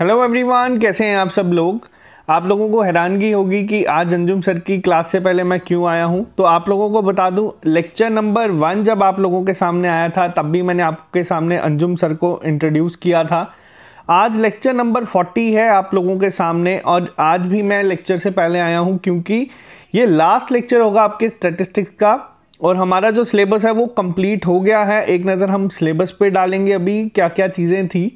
Hello everyone कैसे हैं आप सब लोग आप लोगों को हैरानगी होगी कि आज अंजुम सर की क्लास से पहले मैं क्यों आया हूं तो आप लोगों को बता दूं लेक्चर नंबर वन जब आप लोगों के सामने आया था तब भी मैंने आपके सामने अंजुम सर को इंट्रोड्यूस किया था आज लेक्चर नंबर फोर्टी है आप लोगों के सामने और आज भी मैं लेक्चर से पहले आया हूँ क्योंकि ये लास्ट लेक्चर होगा आपके स्टेटिस्टिक्स का और हमारा जो सिलेबस है वो कंप्लीट हो गया है एक नज़र हम सिलेबस पे डालेंगे अभी क्या क्या चीज़ें थी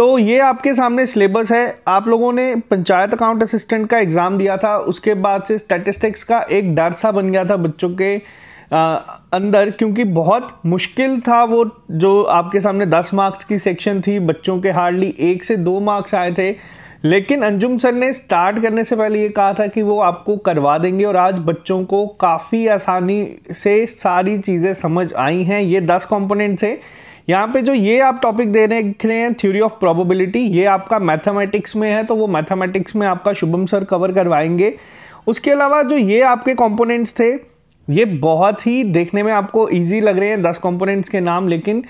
तो ये आपके सामने सिलेबस है आप लोगों ने पंचायत अकाउंट असिस्टेंट का एग्ज़ाम दिया था उसके बाद से स्टैटिस्टिक्स का एक डर सा बन गया था बच्चों के आ, अंदर क्योंकि बहुत मुश्किल था वो जो आपके सामने 10 मार्क्स की सेक्शन थी बच्चों के हार्डली एक से दो मार्क्स आए थे लेकिन अंजुम सर ने स्टार्ट करने से पहले ये कहा था कि वो आपको करवा देंगे और आज बच्चों को काफ़ी आसानी से सारी चीज़ें समझ आई हैं ये दस कॉम्पोनेंट थे यहाँ पे जो ये आप टॉपिक दे रहे हैं थ्योरी ऑफ प्रोबेबिलिटी ये आपका मैथमेटिक्स में है तो वो मैथमेटिक्स में आपका शुभम सर कवर करवाएंगे उसके अलावा जो ये आपके कंपोनेंट्स थे ये बहुत ही देखने में आपको इजी लग रहे हैं दस कंपोनेंट्स के नाम लेकिन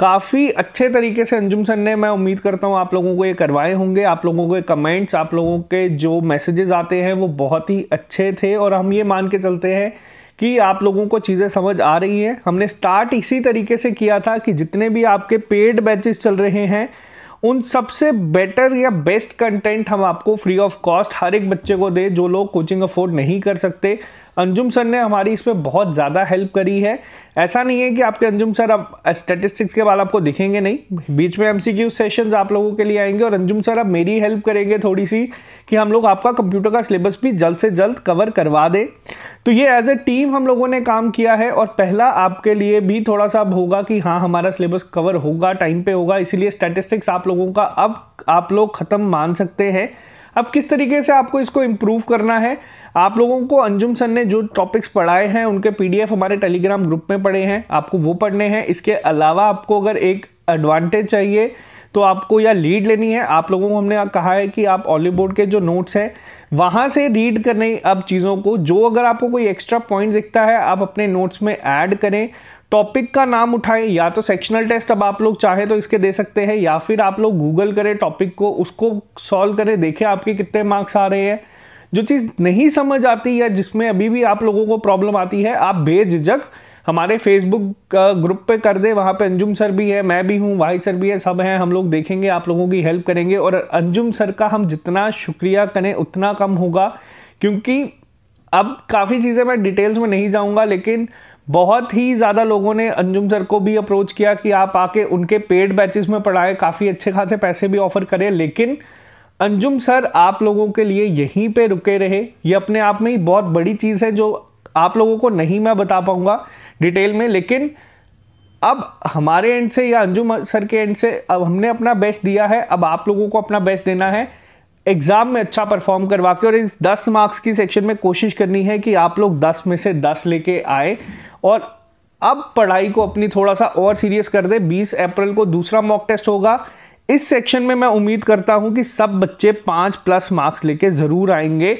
काफ़ी अच्छे तरीके से अंजुम सर ने मैं उम्मीद करता हूँ आप लोगों को ये करवाए होंगे आप लोगों के कमेंट्स आप लोगों के जो मैसेजेस आते हैं वो बहुत ही अच्छे थे और हम ये मान के चलते हैं कि आप लोगों को चीज़ें समझ आ रही हैं हमने स्टार्ट इसी तरीके से किया था कि जितने भी आपके पेड बैचेस चल रहे हैं उन सबसे बेटर या बेस्ट कंटेंट हम आपको फ्री ऑफ कॉस्ट हर एक बच्चे को दे जो लोग कोचिंग अफोर्ड नहीं कर सकते अंजुम सर ने हमारी इसमें बहुत ज़्यादा हेल्प करी है ऐसा नहीं है कि आपके अंजुम सर अब स्टेटिस्टिक्स के बाद आपको दिखेंगे नहीं बीच में एम सी सेशंस आप लोगों के लिए आएंगे और अंजुम सर अब मेरी हेल्प करेंगे थोड़ी सी कि हम लोग आपका कंप्यूटर का सिलेबस भी जल्द से जल्द कवर करवा दें तो ये एज ए टीम हम लोगों ने काम किया है और पहला आपके लिए भी थोड़ा सा होगा कि हाँ हमारा सिलेबस कवर होगा टाइम पे होगा इसीलिए स्टैटिस्टिक्स आप लोगों का अब आप लोग ख़त्म मान सकते हैं अब किस तरीके से आपको इसको इम्प्रूव करना है आप लोगों को अंजुम सर ने जो टॉपिक्स पढ़ाए हैं उनके पीडीएफ हमारे टेलीग्राम ग्रुप में पढ़े हैं आपको वो पढ़ने हैं इसके अलावा आपको अगर एक एडवांटेज चाहिए तो आपको या लीड लेनी है आप लोगों को हमने कहा है कि आप बोर्ड के जो नोट्स हैं वहाँ से रीड करने अब चीज़ों को जो अगर आपको कोई एक्स्ट्रा पॉइंट दिखता है आप अपने नोट्स में ऐड करें टॉपिक का नाम उठाएं या तो सेक्शनल टेस्ट अब आप लोग चाहे तो इसके दे सकते हैं या फिर आप लोग गूगल करें टॉपिक को उसको सॉल्व करें देखें आपके कितने मार्क्स आ रहे हैं जो चीज़ नहीं समझ आती या जिसमें अभी भी आप लोगों को प्रॉब्लम आती है आप बेझिझक हमारे फेसबुक ग्रुप पे कर दे वहाँ पे अंजुम सर भी है मैं भी हूँ भाई सर भी है सब हैं हम लोग देखेंगे आप लोगों की हेल्प करेंगे और अंजुम सर का हम जितना शुक्रिया करें उतना कम होगा क्योंकि अब काफ़ी चीज़ें मैं डिटेल्स में नहीं जाऊँगा लेकिन बहुत ही ज़्यादा लोगों ने अंजुम सर को भी अप्रोच किया कि आप आके उनके पेड बैचेस में पढ़ाए काफ़ी अच्छे खासे पैसे भी ऑफर करें लेकिन अंजुम सर आप लोगों के लिए यहीं पे रुके रहे ये अपने आप में ही बहुत बड़ी चीज़ है जो आप लोगों को नहीं मैं बता पाऊँगा डिटेल में लेकिन अब हमारे एंड से या अंजुम सर के एंड से अब हमने अपना बेस्ट दिया है अब आप लोगों को अपना बेस्ट देना है एग्ज़ाम में अच्छा परफॉर्म करवा के और इस दस मार्क्स की सेक्शन में कोशिश करनी है कि आप लोग दस में से दस लेके आए और अब पढ़ाई को अपनी थोड़ा सा और सीरियस कर दे 20 अप्रैल को दूसरा मॉक टेस्ट होगा इस सेक्शन में मैं उम्मीद करता हूं कि सब बच्चे पांच प्लस मार्क्स लेके ज़रूर आएंगे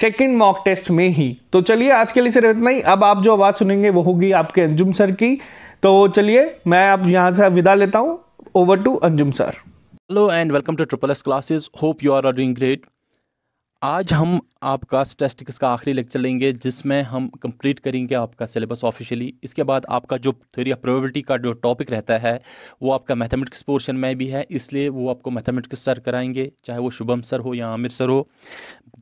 सेकेंड मॉक टेस्ट में ही तो चलिए आज के लिए सिर्फ इतना ही अब आप जो आवाज़ सुनेंगे वो होगी आपके अंजुम सर की तो चलिए मैं अब यहाँ से विदा लेता हूँ over to Anjum sir hello and welcome to triple S classes hope you are are doing great आज हम आपका स्टेटिस्टिक्स का आखिरी लेक्चर लेंगे जिसमें हम कंप्लीट करेंगे आपका सिलेबस ऑफिशियली इसके बाद आपका जो थ्योरी ऑफ प्रोबेबिलिटी का जो टॉपिक रहता है वो आपका मैथमेटिक्स पोर्शन में भी है इसलिए वो आपको मैथमेटिक्स सर कराएंगे चाहे वो शुभम सर हो या आमिर सर हो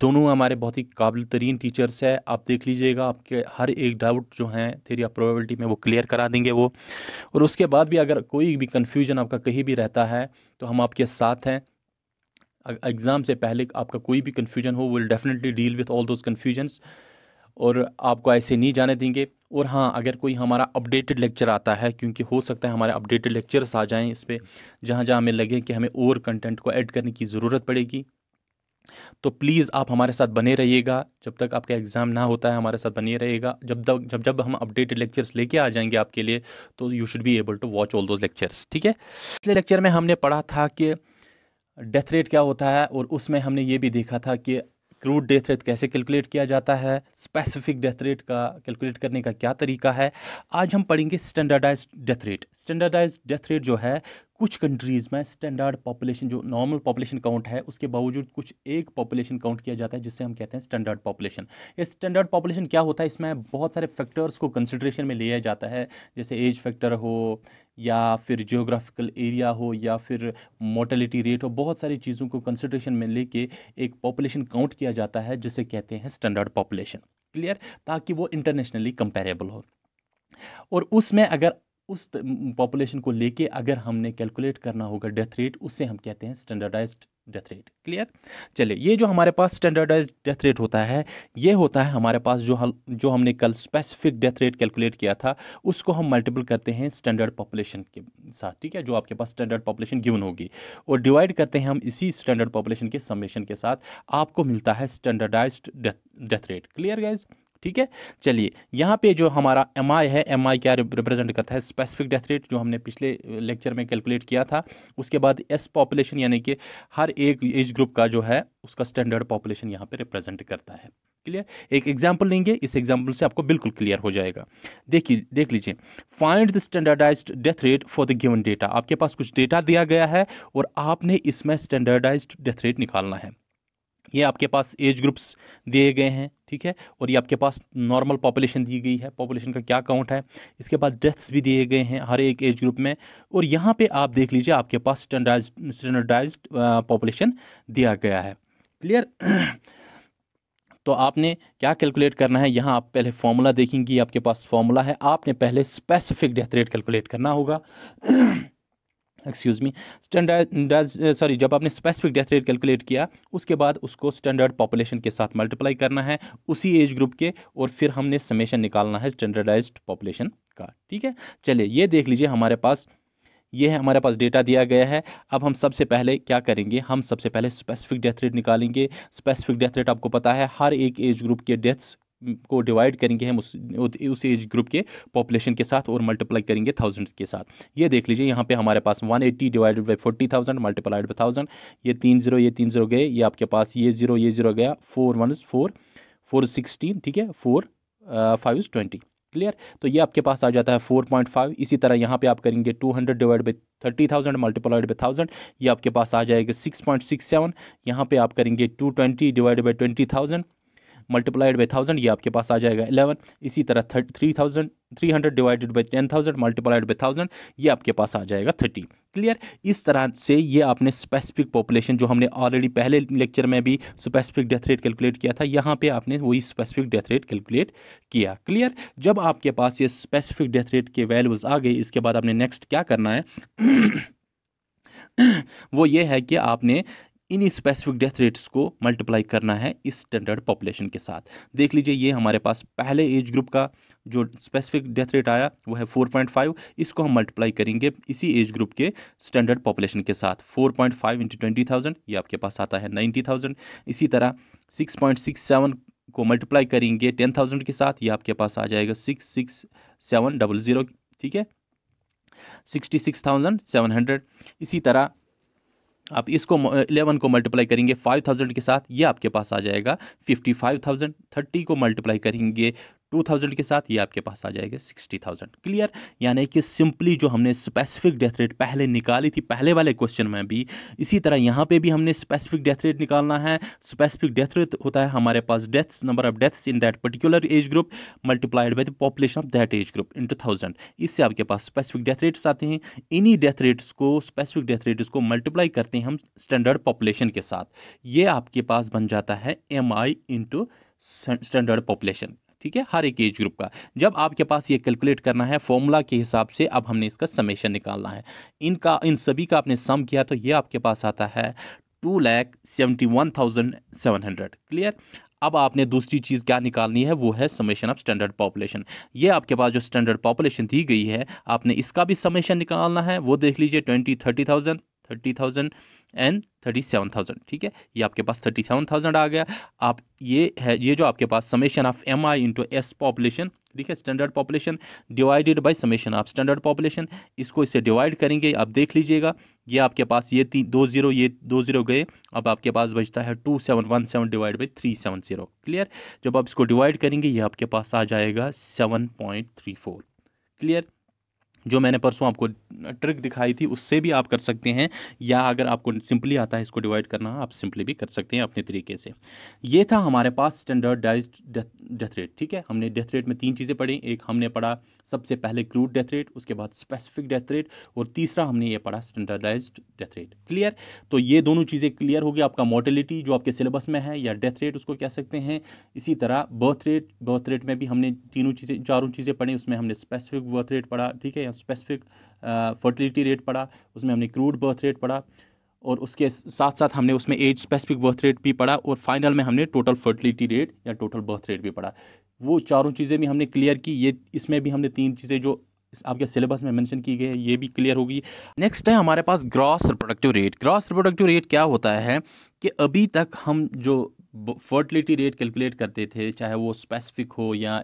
दोनों हमारे बहुत ही काबिल तरीन टीचर्स है आप देख लीजिएगा आपके हर एक डाउट जो हैं थ्योरी ऑफ प्रोबेबिलिटी में वो क्लियर करा देंगे वो और उसके बाद भी अगर कोई भी कन्फ्यूजन आपका कहीं भी रहता है तो हम आपके साथ हैं एग्ज़ाम से पहले आपका कोई भी कन्फ्यूजन हो will definitely deal with all those confusions और आपको ऐसे नहीं जाने देंगे और हाँ अगर कोई हमारा अपडेटेड लेक्चर आता है क्योंकि हो सकता है हमारे अपडेटेड लेक्चर्स आ जाएं इस पर जहाँ जहाँ हमें लगे कि हमें और कंटेंट को ऐड करने की ज़रूरत पड़ेगी तो प्लीज़ आप हमारे साथ बने रहिएगा जब तक आपका एग्ज़ाम ना होता है हमारे साथ बने रहिएगा जब तक जब जब हम अपडेटेड लेक्चर्स लेके आ जाएंगे आपके लिए तो you should be able to watch all those lectures ठीक है पिछले लेक्चर में हमने पढ़ा था कि डेथ रेट क्या होता है और उसमें हमने ये भी देखा था कि क्रूड डेथ रेट कैसे कैलकुलेट किया जाता है स्पेसिफिक डेथ रेट का कैलकुलेट करने का क्या तरीका है आज हम पढ़ेंगे standardise death rate standardise death rate जो है कुछ कंट्रीज़ में स्टैंडर्ड पॉपुलेशन जो नॉर्मल पॉपुलेशन काउंट है उसके बावजूद कुछ एक पॉपुलेशन काउंट किया जाता है जिससे हम कहते हैं स्टैंडर्ड पॉपुलेशन ये स्टैंडर्ड पॉपुलेशन क्या होता है इसमें बहुत सारे फैक्टर्स को कंसिड्रेशन में लिया जाता है जैसे एज फैक्टर हो या फिर जियोग्राफिकल एरिया हो या फिर मोटेलिटी रेट हो बहुत सारी चीज़ों को कंसिड्रेशन में लेके एक पॉपुलेशन काउंट किया जाता है जिसे कहते हैं स्टैंडर्ड पॉपुलेशन क्लियर ताकि वो इंटरनेशनली कंपेरेबल हो और उसमें अगर उस पॉपुलेशन को लेके अगर हमने कैलकुलेट करना होगा डेथ रेट उससे हम कहते हैं स्टैंडर्डाइज डेथ रेट क्लियर चलिए ये जो हमारे पास स्टैंडर्डाइज डेथ रेट होता है ये होता है हमारे पास जो हम जो हमने कल स्पेसिफिक डेथ रेट कैलकुलेट किया था उसको हम मल्टीपल करते हैं स्टैंडर्ड पॉपुलेशन के साथ ठीक है जो आपके पास स्टैंडर्ड पॉपुलेशन गिवन होगी और डिवाइड करते हैं हम इसी स्टैंडर्ड पॉपुलेशन के समेशन के साथ आपको मिलता है standardise death rate clear guys ठीक है चलिए यहाँ पे जो हमारा एम है एम क्या रिप्रेजेंट करता है स्पेसिफिक डेथ रेट जो हमने पिछले लेक्चर में कैलकुलेट किया था उसके बाद एस पॉपुलेशन यानी कि हर एक एज ग्रुप का जो है उसका स्टैंडर्ड पॉपुलेशन यहाँ पे रिप्रेजेंट करता है क्लियर एक एग्जाम्पल लेंगे इस एग्जाम्पल से आपको बिल्कुल क्लियर हो जाएगा देखिए देख लीजिए find the standardise death rate for the given data आपके पास कुछ डेटा दिया गया है और आपने इसमें स्टैंडर्डाइज डेथ रेट निकालना है ये आपके पास एज ग्रुप्स दिए गए हैं ठीक है और ये आपके पास नॉर्मल पॉपुलेशन दी गई है पॉपुलेशन का क्या काउंट है इसके बाद डेथ्स भी दिए गए हैं हर एक एज ग्रुप में और यहाँ पे आप देख लीजिए आपके पास स्टैंडर्डाइज स्टैंडर्डाइज पॉपुलेशन दिया गया है क्लियर तो आपने क्या कैलकुलेट करना है यहाँ आप पहले फॉर्मूला देखेंगे आपके पास फॉर्मूला है आपने पहले स्पेसिफिक डेथ रेट कैलकुलेट करना होगा एक्सक्यूज़ मी स्टैंडर्ड सॉरी जब आपने स्पेसिफिक डेथ रेट कैलकुलेट किया उसके बाद उसको स्टैंडर्ड पॉपुलेशन के साथ मल्टीप्लाई करना है उसी एज ग्रुप के और फिर हमने समेशन निकालना है स्टैंडर्डाइज पॉपुलेशन का ठीक है चलिए ये देख लीजिए हमारे पास ये है हमारे पास डेटा दिया गया है अब हम सबसे पहले क्या करेंगे हम सबसे पहले स्पेसिफिक डेथ रेट निकालेंगे स्पेसिफिक डेथ रेट आपको पता है हर एक एज ग्रुप के डेथ्स को डिवाइड करेंगे हम उस उस एज ग्रुप के पॉपुलेशन के साथ और मल्टीप्लाई करेंगे थाउजेंड्स के साथ ये देख लीजिए यहाँ पे हमारे पास 180 divided by thousand multiplied by thousand ये तीन जीरो ये तीन जीरो गए ये आपके पास ये जीरो ये जीरो गया four one four four sixteen ठीक है four five is twenty clear तो ये आपके पास आ जाता है फोर पॉइंट फाइव इसी तरह यहाँ पे आप करेंगे two hundred divide by thirty thousand multiplied by thousand ये आपके पास आ जाएगा सिक्स पॉइंट सिक्स सेवन यहाँ पर आप करेंगे two twenty divide by twenty thousand multiplied by thousand ये आपके पास आ जाएगा इलेवन इसी तरह three thousand three hundred divided by ten thousand multiplied by thousand ये आपके पास आ जाएगा थर्टी क्लियर इस तरह से ये आपने स्पेसिफिक पॉपुलेशन जो हमने ऑलरेडी पहले लेक्चर में भी स्पेसिफिक डेथ रेट कैलकुलेट किया था यहाँ पे आपने वही स्पेसिफिक डेथ रेट कैलकुलेट किया क्लियर जब आपके पास ये स्पेसिफिक डेथ रेट के वैल्यूज़ आ गए इसके बाद आपने नेक्स्ट क्या करना है वो ये है कि आपने इन स्पेसिफिक डेथ रेट्स को मल्टीप्लाई करना है इस स्टैंडर्ड पॉपुलेशन के साथ देख लीजिए ये हमारे पास पहले एज ग्रुप का जो स्पेसिफिक डेथ रेट आया वो है 4.5 इसको हम मल्टीप्लाई करेंगे इसी एज ग्रुप के स्टैंडर्ड पॉपुलेशन के साथ 4.5 point five into twenty thousand ये आपके पास आता है 90,000 इसी तरह 6.67 को मल्टीप्लाई करेंगे 10,000 के साथ ये आपके पास आ जाएगा six six seven double zero ठीक है sixty six thousand seven hundred इसी तरह आप इसको 11 को मल्टीप्लाई करेंगे 5000 के साथ ये आपके पास आ जाएगा 55,000 30 को मल्टीप्लाई करेंगे 2000 के साथ ये आपके पास आ जाएगा 60,000 क्लियर यानी कि सिंपली जो हमने स्पेसिफिक डेथ रेट पहले निकाली थी पहले वाले क्वेश्चन में भी इसी तरह यहाँ पे भी हमने स्पेसिफिक डेथ रेट निकालना है स्पेसिफिक डेथ रेट होता है हमारे पास deaths number of deaths in that particular age group multiplied by the population of that age group into इससे आपके पास स्पेसिफिक डेथ रेट्स आते हैं इन्हीं डेथ रेट्स को स्पेसिफिक डेथ रेट्स को मल्टीप्लाई करते हैं हम स्टैंडर्ड पॉपुलेशन के साथ ये आपके पास बन जाता है M I into standard population ठीक है हर एक एज ग्रुप का जब आपके पास ये कैलकुलेट करना है फॉर्मूला के हिसाब से अब हमने इसका समेशन निकालना है इनका इन सभी का आपने सम किया तो ये आपके पास आता है two lakh seventy one thousand seven hundred clear अब आपने दूसरी चीज़ क्या निकालनी है वो है समेशन ऑफ स्टैंडर्ड पॉपुलेशन ये आपके पास जो स्टैंडर्ड पॉपुलेशन दी गई है आपने इसका भी समेशन निकालना है वो देख लीजिए twenty thirty thousand thirty thousand and thirty seven thousand ठीक है ये आपके पास थर्टी सेवन थाउजेंड आ गया आप ये है ये जो आपके पास summation of M I into S population ठीक है standard population divided by summation of standard population इसको इसे डिवाइड करेंगे आप देख लीजिएगा ये आपके पास ये तीन दो जीरो ये दो जीरो गए अब आपके पास बचता है two seven one seven divide by three seven zero clear जब आप इसको डिवाइड करेंगे ये आपके पास आ जाएगा seven point three four clear जो मैंने परसों आपको ट्रिक दिखाई थी उससे भी आप कर सकते हैं या अगर आपको सिंपली आता है इसको डिवाइड करना आप सिंपली भी कर सकते हैं अपने तरीके से ये था हमारे पास स्टैंडर्डाइज डेथ रेट ठीक है हमने डेथ रेट में तीन चीज़ें पढ़ी एक हमने पढ़ा सबसे पहले क्रूड डेथ रेट उसके बाद स्पेसिफिक डेथ रेट और तीसरा हमने ये पढ़ा स्टैंडर्डाइज डेथ रेट क्लियर तो ये दोनों चीज़ें क्लियर होगी आपका मोर्टिलिटी जो आपके सिलेबस में है या डेथ रेट उसको कह सकते हैं इसी तरह बर्थ रेट बर्थ रेट में भी हमने तीनों चीज़ें चारों चीज़ें पढ़ी उसमें हमने स्पेसिफिक बर्थ रेट पढ़ा ठीक है या स्पेसिफिक फर्टिलिटी रेट पढ़ा उसमें हमने क्रूड बर्थ रेट पढ़ा और उसके साथ साथ हमने उसमें एज स्पेसिफिक बर्थ रेट भी पढ़ा और फाइनल में हमने टोटल फर्टिलिटी रेट या टोटल बर्थ रेट भी पढ़ा वो चारों चीज़ें भी हमने क्लियर की ये इसमें भी हमने तीन चीज़ें जो आपके सिलेबस में मेंशन की गई है ये भी क्लियर होगी नेक्स्ट है हमारे पास gross reproductive rate gross reproductive rate क्या होता है कि अभी तक हम जो फर्टिलिटी रेट कैलकुलेट करते थे चाहे वो स्पेसिफिक हो या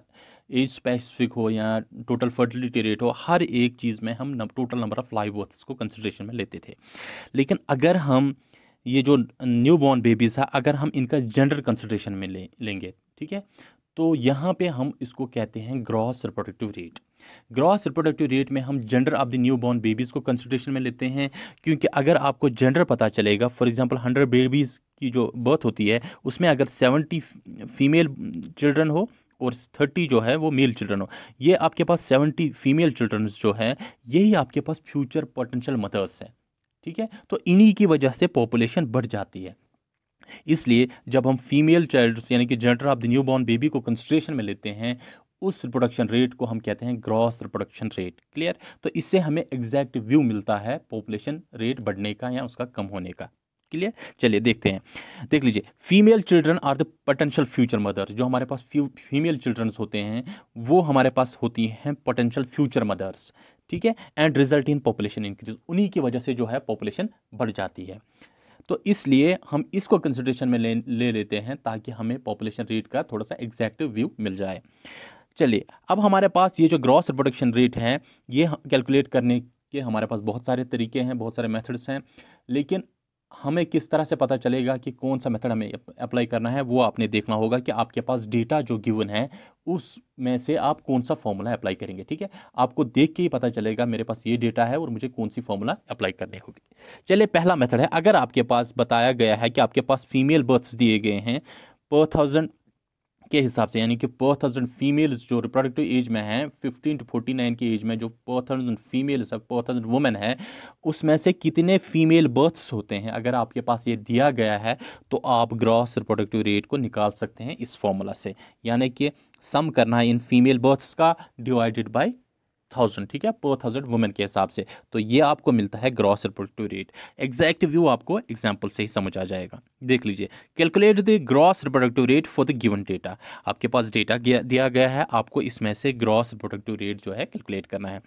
एज स्पेसिफिक हो या टोटल फर्टिलिटी रेट हो हर एक चीज़ में हम total number of live births को कंसिड्रेशन में लेते थे लेकिन अगर हम ये जो न्यू बॉर्न बेबीज़ है अगर हम इनका जेंडर कंसिड्रेशन में ले लेंगे ठीक है तो यहाँ पे हम इसको कहते हैं gross reproductive rate gross reproductive rate में हम gender of the new born babies को कंसिडरेशन में लेते हैं क्योंकि अगर आपको जेंडर पता चलेगा फॉर एग्जांपल 100 बेबीज़ की जो बर्थ होती है उसमें अगर 70 फीमेल चिल्ड्रन हो और 30 जो है वो मेल चिल्ड्रन हो ये आपके पास 70 फीमेल चिल्ड्रन जो हैं यही आपके पास फ्यूचर पोटेंशियल मदर्स हैं ठीक है तो इन्हीं की वजह से पॉपुलेशन बढ़ जाती है इसलिए जब हम फीमेल चाइल्ड यानी कि gender of the new born baby को कंसिड्रेशन में लेते हैं उस रिप्रोडक्शन रेट को हम कहते हैं ग्रॉस रिप्रोडक्शन रेट क्लियर तो इससे हमें एग्जैक्ट व्यू मिलता है पॉपुलेशन रेट बढ़ने का या उसका कम होने का क्लियर चलिए देखते हैं देख लीजिए female children are the potential future mothers जो हमारे पास फीमेल चिल्ड्रंस होते हैं वो हमारे पास होती हैं पोटेंशियल फ्यूचर मदर्स ठीक है and result in population increase उन्हीं की वजह से जो है पॉपुलेशन बढ़ जाती है तो इसलिए हम इसको कंसिडरेशन में ले ले लेते हैं ताकि हमें पॉपुलेशन रेट का थोड़ा सा एग्जैक्ट व्यू मिल जाए चलिए अब हमारे पास ये जो ग्रॉस रिप्रोडक्शन रेट है ये कैलकुलेट करने के हमारे पास बहुत सारे तरीके हैं बहुत सारे मेथड्स हैं लेकिन हमें किस तरह से पता चलेगा कि कौन सा मेथड हमें अप्लाई करना है वो आपने देखना होगा कि आपके पास डेटा जो गिवन है उस में से आप कौन सा फॉर्मूला अप्लाई करेंगे ठीक है आपको देख के ही पता चलेगा मेरे पास ये डेटा है और मुझे कौन सी फॉर्मूला अप्लाई करनी होगी चलिए पहला मेथड है अगर आपके पास बताया गया है कि आपके पास फीमेल बर्थ्स दिए गए हैं पर थाउजेंड के हिसाब से यानी कि पर थाउजेंड फीमेल्स जो रिप्रोडक्टिव एज में हैं 15 टू 49 की एज में जो पर थाउजेंड फीमेल्स है पर थाउजेंड वुमेन है उसमें से कितने फीमेल बर्थ्स होते हैं अगर आपके पास ये दिया गया है तो आप ग्रॉस रिप्रोडक्टिव रेट को निकाल सकते हैं इस फॉर्मूला से यानी कि सम करना है इन फीमेल बर्थ्स का डिवाइडेड बाई थाउजेंड ठीक है पर थाउजेंड वुमेन के हिसाब से तो ये आपको मिलता है gross reproductive rate exact view आपको एग्जाम्पल से ही समझ आ जाएगा देख लीजिए calculate the gross reproductive rate for the given data आपके पास डेटा दिया गया है आपको इसमें से ग्रॉस रिप्रोडक्टिव रेट जो है कैलकुलेट करना है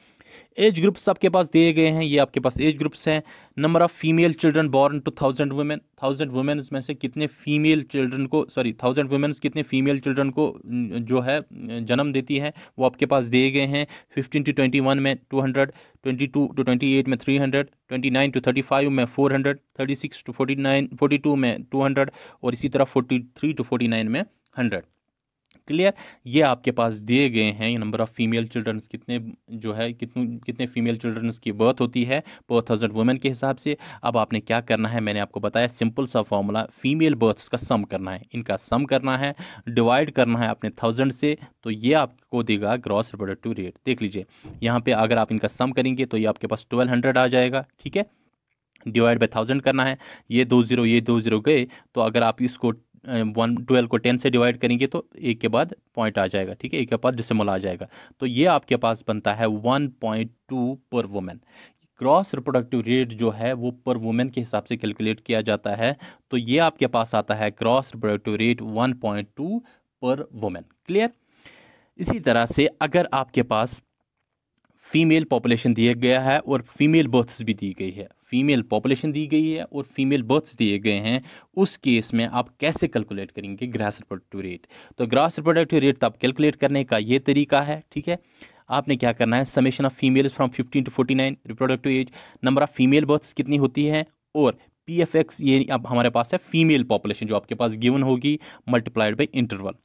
एज ग्रुप्स आपके पास दिए गए हैं ये आपके पास एज ग्रुप्स हैं number of female children born to thousand women thousand womens में से कितने फीमेल चिल्ड्रन को सॉरी थाउजेंड वुमेन्स कितने फीमेल चिल्ड्रन को जो है जन्म देती है वो आपके पास दिए गए हैं फिफ्टीन टू ट्वेंटी वन में two hundred twenty two to twenty eight में three hundred twenty nine to thirty five में four hundred thirty six to forty nine forty two में टू हंड्रेड और इसी तरह forty three to forty nine में hundred clear ये आपके पास दिए गए हैं ये नंबर ऑफ फीमेल चिल्ड्रंस कितने जो है कितने कितने फीमेल चिल्ड्रंस की बर्थ होती है पर थाउजेंड वुमेन के हिसाब से अब आपने क्या करना है मैंने आपको बताया सिंपल सा फॉर्मूला फीमेल बर्थ्स का सम करना है इनका सम करना है डिवाइड करना है अपने थाउजेंड से तो ये आपको देगा ग्रॉस रिप्रोडक्टिव रेट देख लीजिए यहाँ पे अगर आप इनका सम करेंगे तो ये आपके पास ट्वेल्व हंड्रेड आ जाएगा ठीक है डिवाइड बाई थाउजेंड करना है ये दो जीरो ये दो जीरो गए तो अगर आप इसको वन ट्वेल्व को टेन से डिवाइड करेंगे तो एक के बाद पॉइंट आ जाएगा ठीक है एक के बाद डिसमल आ जाएगा तो ये आपके पास बनता है one point two per women gross reproductive rate जो है वो पर वुमेन के हिसाब से कैलकुलेट किया जाता है तो ये आपके पास आता है क्रॉस रिप्रोडक्टिव रेट 1.2 पर वुमेन क्लियर इसी तरह से अगर आपके पास फीमेल पॉपुलेशन दिया गया है और फीमेल बर्थ्स भी दी गई है फीमेल पॉपुलेशन दी गई है और फीमेल बर्थ्स दिए गए हैं उस केस में आप कैसे कैलकुलेट करेंगे ग्रास रिप्रोडक्टिव रेट तो ग्रास रिप्रोडक्टिव रेट आप कैलकुलेट करने का ये तरीका है ठीक है आपने क्या करना है summation of females from 15 to 49 reproductive age number of female births कितनी होती है और पी एफ एक्स ये अब हमारे पास है फीमेल पॉपुलेशन जो आपके पास गिवन होगी मल्टीप्लाइड बाई इंटरवल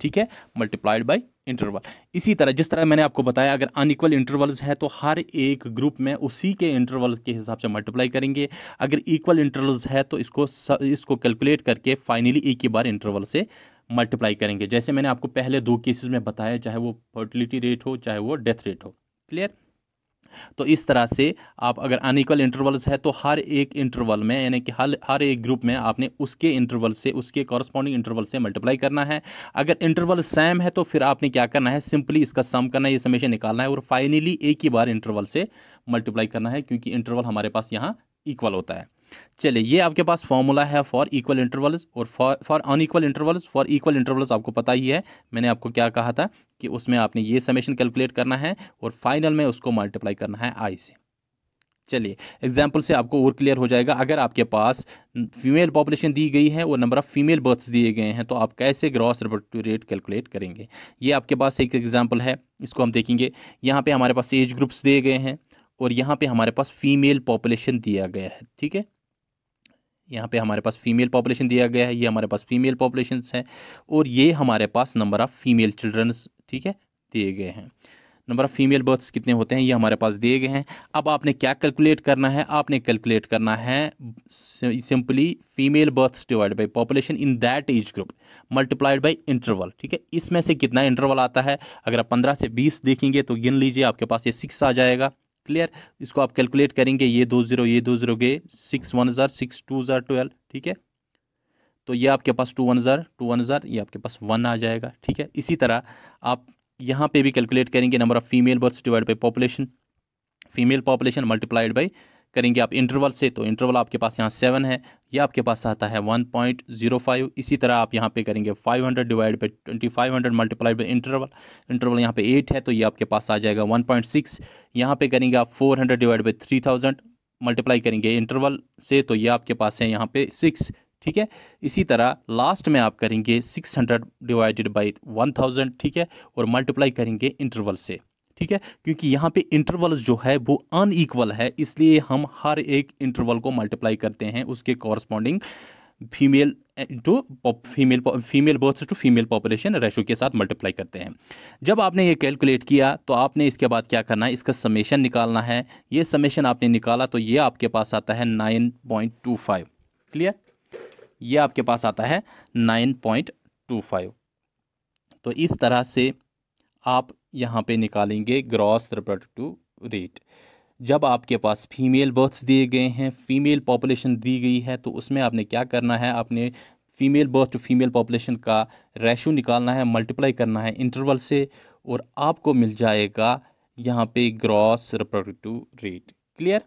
ठीक है मल्टीप्लाइड बाई इंटरवल इसी तरह जिस तरह मैंने आपको बताया अगर अनइक्वल इंटरवल्स हैं तो हर एक ग्रुप में उसी के इंटरवल्स के हिसाब से मल्टीप्लाई करेंगे अगर इक्वल इंटरवल्स है तो इसको इसको कैलकुलेट करके फाइनली एक ही बार इंटरवल से मल्टीप्लाई करेंगे जैसे मैंने आपको पहले दो केसेस में बताया चाहे वो फर्टिलिटी रेट हो चाहे वो डेथ रेट हो क्लियर तो इस तरह से आप अगर अनिकल इंटरवल्स है तो हर एक इंटरवल में यानी कि हर हर एक ग्रुप में आपने उसके इंटरवल से उसके कॉरस्पॉन्डिंग इंटरवल से मल्टीप्लाई करना है अगर इंटरवल सेम है तो फिर आपने क्या करना है सिंपली इसका सम करना है ये समेशन निकालना है और फाइनली एक ही बार इंटरवल से मल्टीप्लाई करना है क्योंकि इंटरवल हमारे पास यहाँ इक्वल होता है चलिए ये आपके पास फॉर्मूला है फॉर इक्वल इंटरवल्स और for for unequal intervals for equal intervals आपको पता ही है मैंने आपको क्या कहा था कि उसमें आपने ये समेशन कैलकुलेट करना है और फाइनल में उसको मल्टीप्लाई करना है आई से चलिए एग्जाम्पल से आपको और क्लियर हो जाएगा अगर आपके पास फीमेल पॉपुलेशन दी गई है और नंबर ऑफ़ फीमेल बर्थ्स दिए गए हैं तो आप कैसे ग्रॉस रिपोर्टिव रेट कैलकुलेट करेंगे ये आपके पास एक एग्जाम्पल है इसको हम देखेंगे यहाँ पे हमारे पास एज ग्रुप्स दिए गए हैं और यहाँ पे हमारे पास फीमेल पॉपुलेशन दिया गया है ठीक है यहाँ पे हमारे पास फीमेल पॉपुलेशन दिया गया है ये हमारे पास फीमेल पॉपुलेशन है और ये हमारे पास नंबर ऑफ़ फीमेल चिल्ड्रंस ठीक है दिए गए हैं नंबर ऑफ़ फीमेल बर्थ्स कितने होते हैं ये हमारे पास दिए गए हैं अब आपने क्या कैलकुलेट करना है आपने कैलकुलेट करना है simply female births divide by population in that age group multiplied by interval ठीक है इसमें से कितना इंटरवल आता है अगर आप पंद्रह से बीस देखेंगे तो गिन लीजिए आपके पास ये सिक्स आ जाएगा क्लियर इसको आप कैलकुलेट करेंगे ये दो जीरो ये दो जीरो गए सिक्स वन हज़ार सिक्स टू हज़ार ट्वेल्व ठीक है तो ये आपके पास टू वन हज़ार टू वन हज़ार ये आपके पास वन आ जाएगा ठीक है इसी तरह आप यहाँ पे भी कैलकुलेट करेंगे number of female birth divide by population female population multiplied by करेंगे आप इंटरवल से तो इंटरवल आपके पास यहाँ सेवन है ये आपके पास आता है वन पॉइंट जीरो फाइव इसी तरह आप यहाँ पे करेंगे five hundred divide by twenty five hundred multiply by interval interval यहाँ पे एट है तो ये आपके पास आ जाएगा वन पॉइंट सिक्स यहाँ पे करेंगे आप four hundred divide by three thousand multiply करेंगे इंटरवल से तो ये आपके पास है यहाँ पे सिक्स ठीक है इसी तरह लास्ट में आप करेंगे six hundred divided one thousand ठीक है और मल्टीप्लाई करेंगे इंटरवल से ठीक है क्योंकि यहाँ पे इंटरवल जो है वो अनईक्वल है इसलिए हम हर एक इंटरवल को मल्टीप्लाई करते हैं उसके corresponding female to female female birth to female population ratio के साथ मल्टीप्लाई करते हैं जब आपने ये कैलकुलेट किया तो आपने इसके बाद क्या करना है इसका समेशन निकालना है ये समेशन आपने निकाला तो ये आपके पास आता है 9.25 क्लियर ये आपके पास आता है 9.25 तो इस तरह से आप यहाँ पे निकालेंगे ग्रॉस रिप्रोडक्टिव रेट जब आपके पास फीमेल बर्थ्स दिए गए हैं फीमेल पॉपुलेशन दी गई है तो उसमें आपने क्या करना है आपने female birth to female population का रेशो निकालना है मल्टीप्लाई करना है इंटरवल से और आपको मिल जाएगा यहाँ पे ग्रॉस रिप्रोडक्टिव रेट क्लियर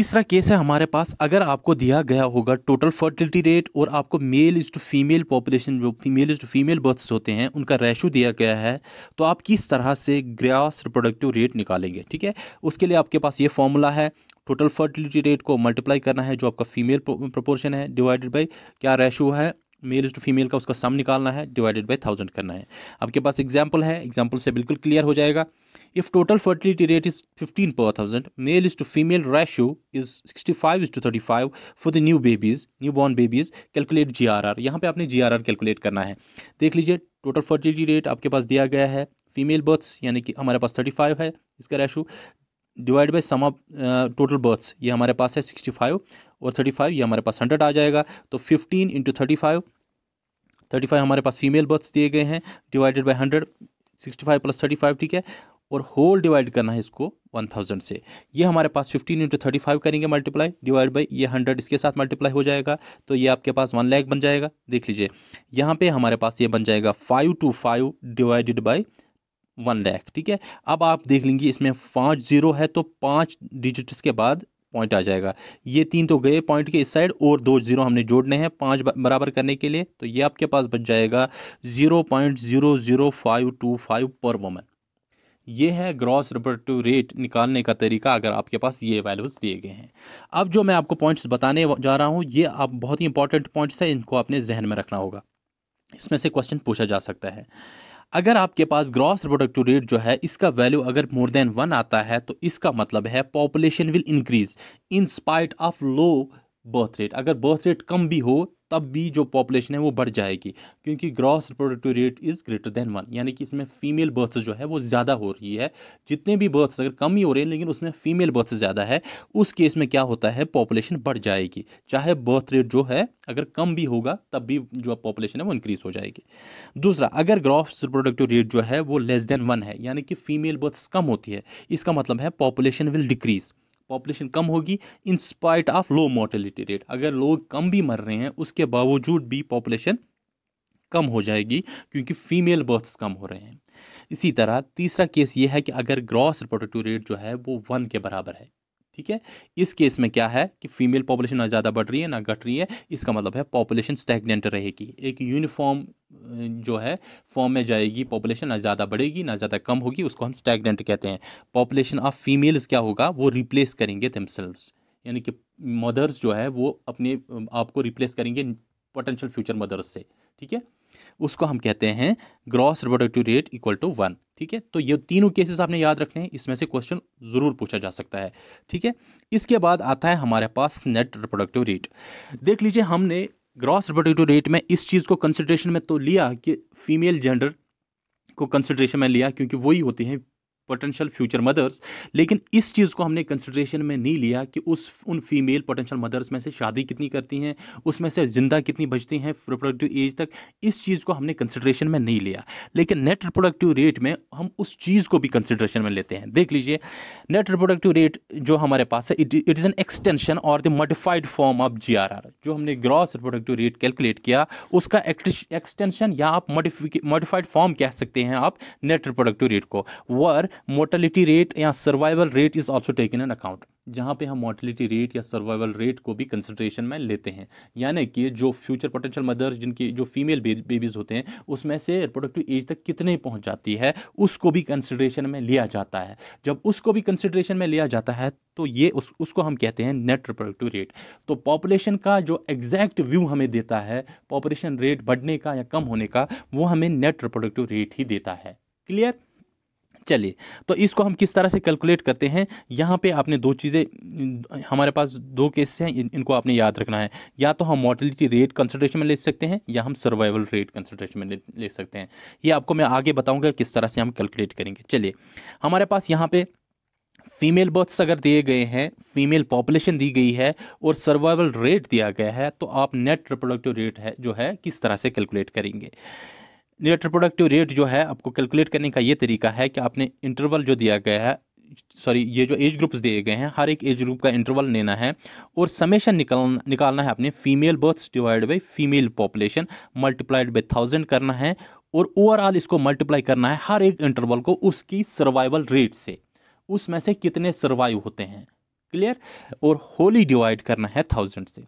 तीसरा केस है हमारे पास अगर आपको दिया गया होगा टोटल फर्टिलिटी रेट और आपको male is to female population जो female is to female births होते हैं उनका रेशो दिया गया है तो आप किस तरह से ग्रास रिप्रोडक्टिव रेट निकालेंगे ठीक है उसके लिए आपके पास ये फॉर्मूला है टोटल फर्टिलिटी रेट को मल्टीप्लाई करना है जो आपका फीमेल प्रोपोर्शन है डिवाइडेड बाई क्या रेशो है मेल टू फीमेल का उसका सम निकालना है डिवाइडेड बाई थाउजेंड करना है आपके पास एग्जाम्पल है एग्जाम्पल से बिल्कुल क्लियर हो जाएगा If total fertility rate is 15 per thousand, male is to female ratio is 65 is to 35 for the new babies, newborn babies, calculate GRR. यहाँ पे आपने GRR कैलकुलेट करना है देख लीजिए टोटल फर्टिलिटी रेट आपके पास दिया गया है फीमेल बर्थ्स यानी कि हमारे पास 35 है इसका ratio divide by sum of total births ये हमारे पास है 65 और 35 ये हमारे पास 100 आ जाएगा तो 15 इंटू थर्टी थर्टी फाइव हमारे पास फीमेल बर्थ्स दिए गए हैं divided by hundred sixty five plus thirty five ठीक है और होल डिवाइड करना है इसको 1000 से ये हमारे पास 15 इंटू थर्टी करेंगे मल्टीप्लाई डिवाइड बाई ये 100 इसके साथ मल्टीप्लाई हो जाएगा तो ये आपके पास वन लैख बन जाएगा देख लीजिए यहाँ पे हमारे पास ये बन जाएगा five two five divided by one lakh ठीक है अब आप देख लेंगे इसमें पाँच जीरो है तो पाँच डिजिट्स के बाद पॉइंट आ जाएगा ये तीन तो गए पॉइंट के इस साइड और दो जीरो हमने जोड़ने हैं पाँच बराबर करने के लिए तो ये आपके पास बच जाएगा zero point zero zero five two five per woman ये है ग्रॉस रिपोर्टिव रेट निकालने का तरीका अगर आपके पास ये वैल्यूज़ दिए गए हैं अब जो मैं आपको पॉइंट्स बताने जा रहा हूँ ये आप बहुत ही इंपॉर्टेंट पॉइंट्स हैं इनको अपने जहन में रखना होगा इसमें से क्वेश्चन पूछा जा सकता है अगर आपके पास ग्रॉस प्रोडक्टिव रेट जो है इसका वैल्यू अगर मोर देन वन आता है तो इसका मतलब है population will increase in spite of low birth rate अगर बर्थ रेट कम भी हो तब भी जो पॉपुलेशन है वो बढ़ जाएगी क्योंकि gross reproductive rate is greater than one यानी कि इसमें फीमेल बर्थ जो है वो ज़्यादा हो रही है जितने भी बर्थ्स अगर कम ही हो रहे हैं लेकिन उसमें फीमेल बर्थ ज़्यादा है उस केस में क्या होता है पॉपुलेशन बढ़ जाएगी चाहे बर्थ रेट जो है अगर कम भी होगा तब भी जो पॉपुलेशन है वो इंक्रीज़ हो जाएगी दूसरा अगर ग्रॉस रिप्रोडक्टिव रेट जो है वो लेस देन वन है यानी कि फीमेल बर्थ्स कम होती है इसका मतलब है पॉपुलेशन विल डिक्रीज़ पॉपुलेशन कम होगी in spite of low mortality rate अगर लोग कम भी मर रहे हैं उसके बावजूद भी पॉपुलेशन कम हो जाएगी क्योंकि फीमेल बर्थ्स कम हो रहे हैं इसी तरह तीसरा केस ये है कि अगर ग्रॉस रिप्रोडक्टिव रेट जो है वो वन के बराबर है ठीक है इस केस में क्या है कि फीमेल पॉपुलेशन ना ज़्यादा बढ़ रही है ना घट रही है इसका मतलब है पॉपुलेशन स्टेगनेंट रहेगी एक यूनिफॉर्म जो है फॉर्म में जाएगी पॉपुलेशन ना ज़्यादा बढ़ेगी ना ज़्यादा कम होगी उसको हम स्टेगनेंट कहते हैं पॉपुलेशन ऑफ फीमेल्स क्या होगा वो रिप्लेस करेंगे दमसेल्व्स यानी कि मदर्स जो है वो अपने आप को रिप्लेस करेंगे पोटेंशियल फ्यूचर मदर्स से ठीक है उसको हम कहते हैं gross reproductive rate equal to one ठीक है तो ये तीनों केसेस आपने याद रखने हैं इसमें से क्वेश्चन जरूर पूछा जा सकता है ठीक है इसके बाद आता है हमारे पास नेट रिपोर्डक्टिव रेट देख लीजिए हमने ग्रॉस रिपोर्डक्टिव रेट में इस चीज़ को कंसिडरेशन में तो लिया कि फीमेल जेंडर को कंसिडरेशन में लिया क्योंकि वही होती हैं पोटेंशियल फ्यूचर मदर्स लेकिन इस चीज़ को हमने कंसिड्रेशन में नहीं लिया कि उस उन फीमेल पोटेंशियल मदर्स में से शादी कितनी करती हैं उसमें से जिंदा कितनी बचती हैं रिप्रोडक्टिव एज तक इस चीज़ को हमने कंसिड्रेशन में नहीं लिया लेकिन नेट रिप्रोडक्टिव रेट में हम उस चीज़ को भी कंसिड्रेशन में लेते हैं देख लीजिए नेट रिप्रोडक्टिव रेट जो हमारे पास है इट इज़ एन एक्सटेंशन और the modified form of G जो हमने ग्रॉस रिप्रोडक्टिव रेट कैलकुलेट किया उसका एक्सटेंशन या आप मॉडिफाइड फॉर्म कह सकते हैं आप नेट रिप्रोडक्टिव रेट को वर मोर्टलिटी रेट या survival rate is also taken an account जहाँ पे हम मोर्टलिटी रेट या सर्वाइवल रेट को भी कंसिड्रेशन में लेते हैं यानी कि जो फ्यूचर पोटेंशियल मदर्स जिनकी जो फीमेल बेबीज होते हैं उसमें से रिप्रोडक्टिव एज तक कितने पहुँच जाती है उसको भी कंसिड्रेशन में लिया जाता है जब उसको भी कंसिड्रेशन में लिया जाता है तो ये उस उसको हम कहते हैं नेट रिप्रोडक्टिव रेट तो पॉपुलेशन का जो एग्जैक्ट व्यू हमें देता है पॉपुलेशन रेट बढ़ने का या कम होने का वो हमें नेट रिप्रोडक्टिव रेट ही देता है क्लियर चले तो इसको हम किस तरह से कैलकुलेट करते हैं यहाँ पे आपने दो चीज़ें हमारे पास दो केस हैं इनको आपने याद रखना है या तो हम मोर्टिलिटी रेट कंसल्ट्रेशन में ले सकते हैं या हम सर्वाइवल रेट कंसल्ट्रेशन में ले, ले सकते हैं ये आपको मैं आगे बताऊँगा किस तरह से हम कैलकुलेट करेंगे चलिए हमारे पास यहाँ पर फीमेल बर्थ्स अगर दिए गए हैं फीमेल पॉपुलेशन दी गई है और सर्वाइवल रेट दिया गया है तो आप नेट रिप्रोडक्टिव रेट है जो है किस तरह से कैलकुलेट करेंगे नेट प्रोडक्टिव रेट जो है आपको कैलकुलेट करने का ये तरीका है कि आपने इंटरवल जो दिया गया है सॉरी ये जो एज ग्रुप्स दिए गए हैं हर एक एज ग्रुप का इंटरवल लेना है और समेशन निकल निकालना है आपने female births divide by female population multiplied by thousand करना है और ओवरऑल इसको मल्टीप्लाई करना है हर एक इंटरवल को उसकी सर्वाइवल रेट से उसमें से कितने सर्वाइव होते हैं क्लियर और होली डिवाइड करना है थाउजेंड से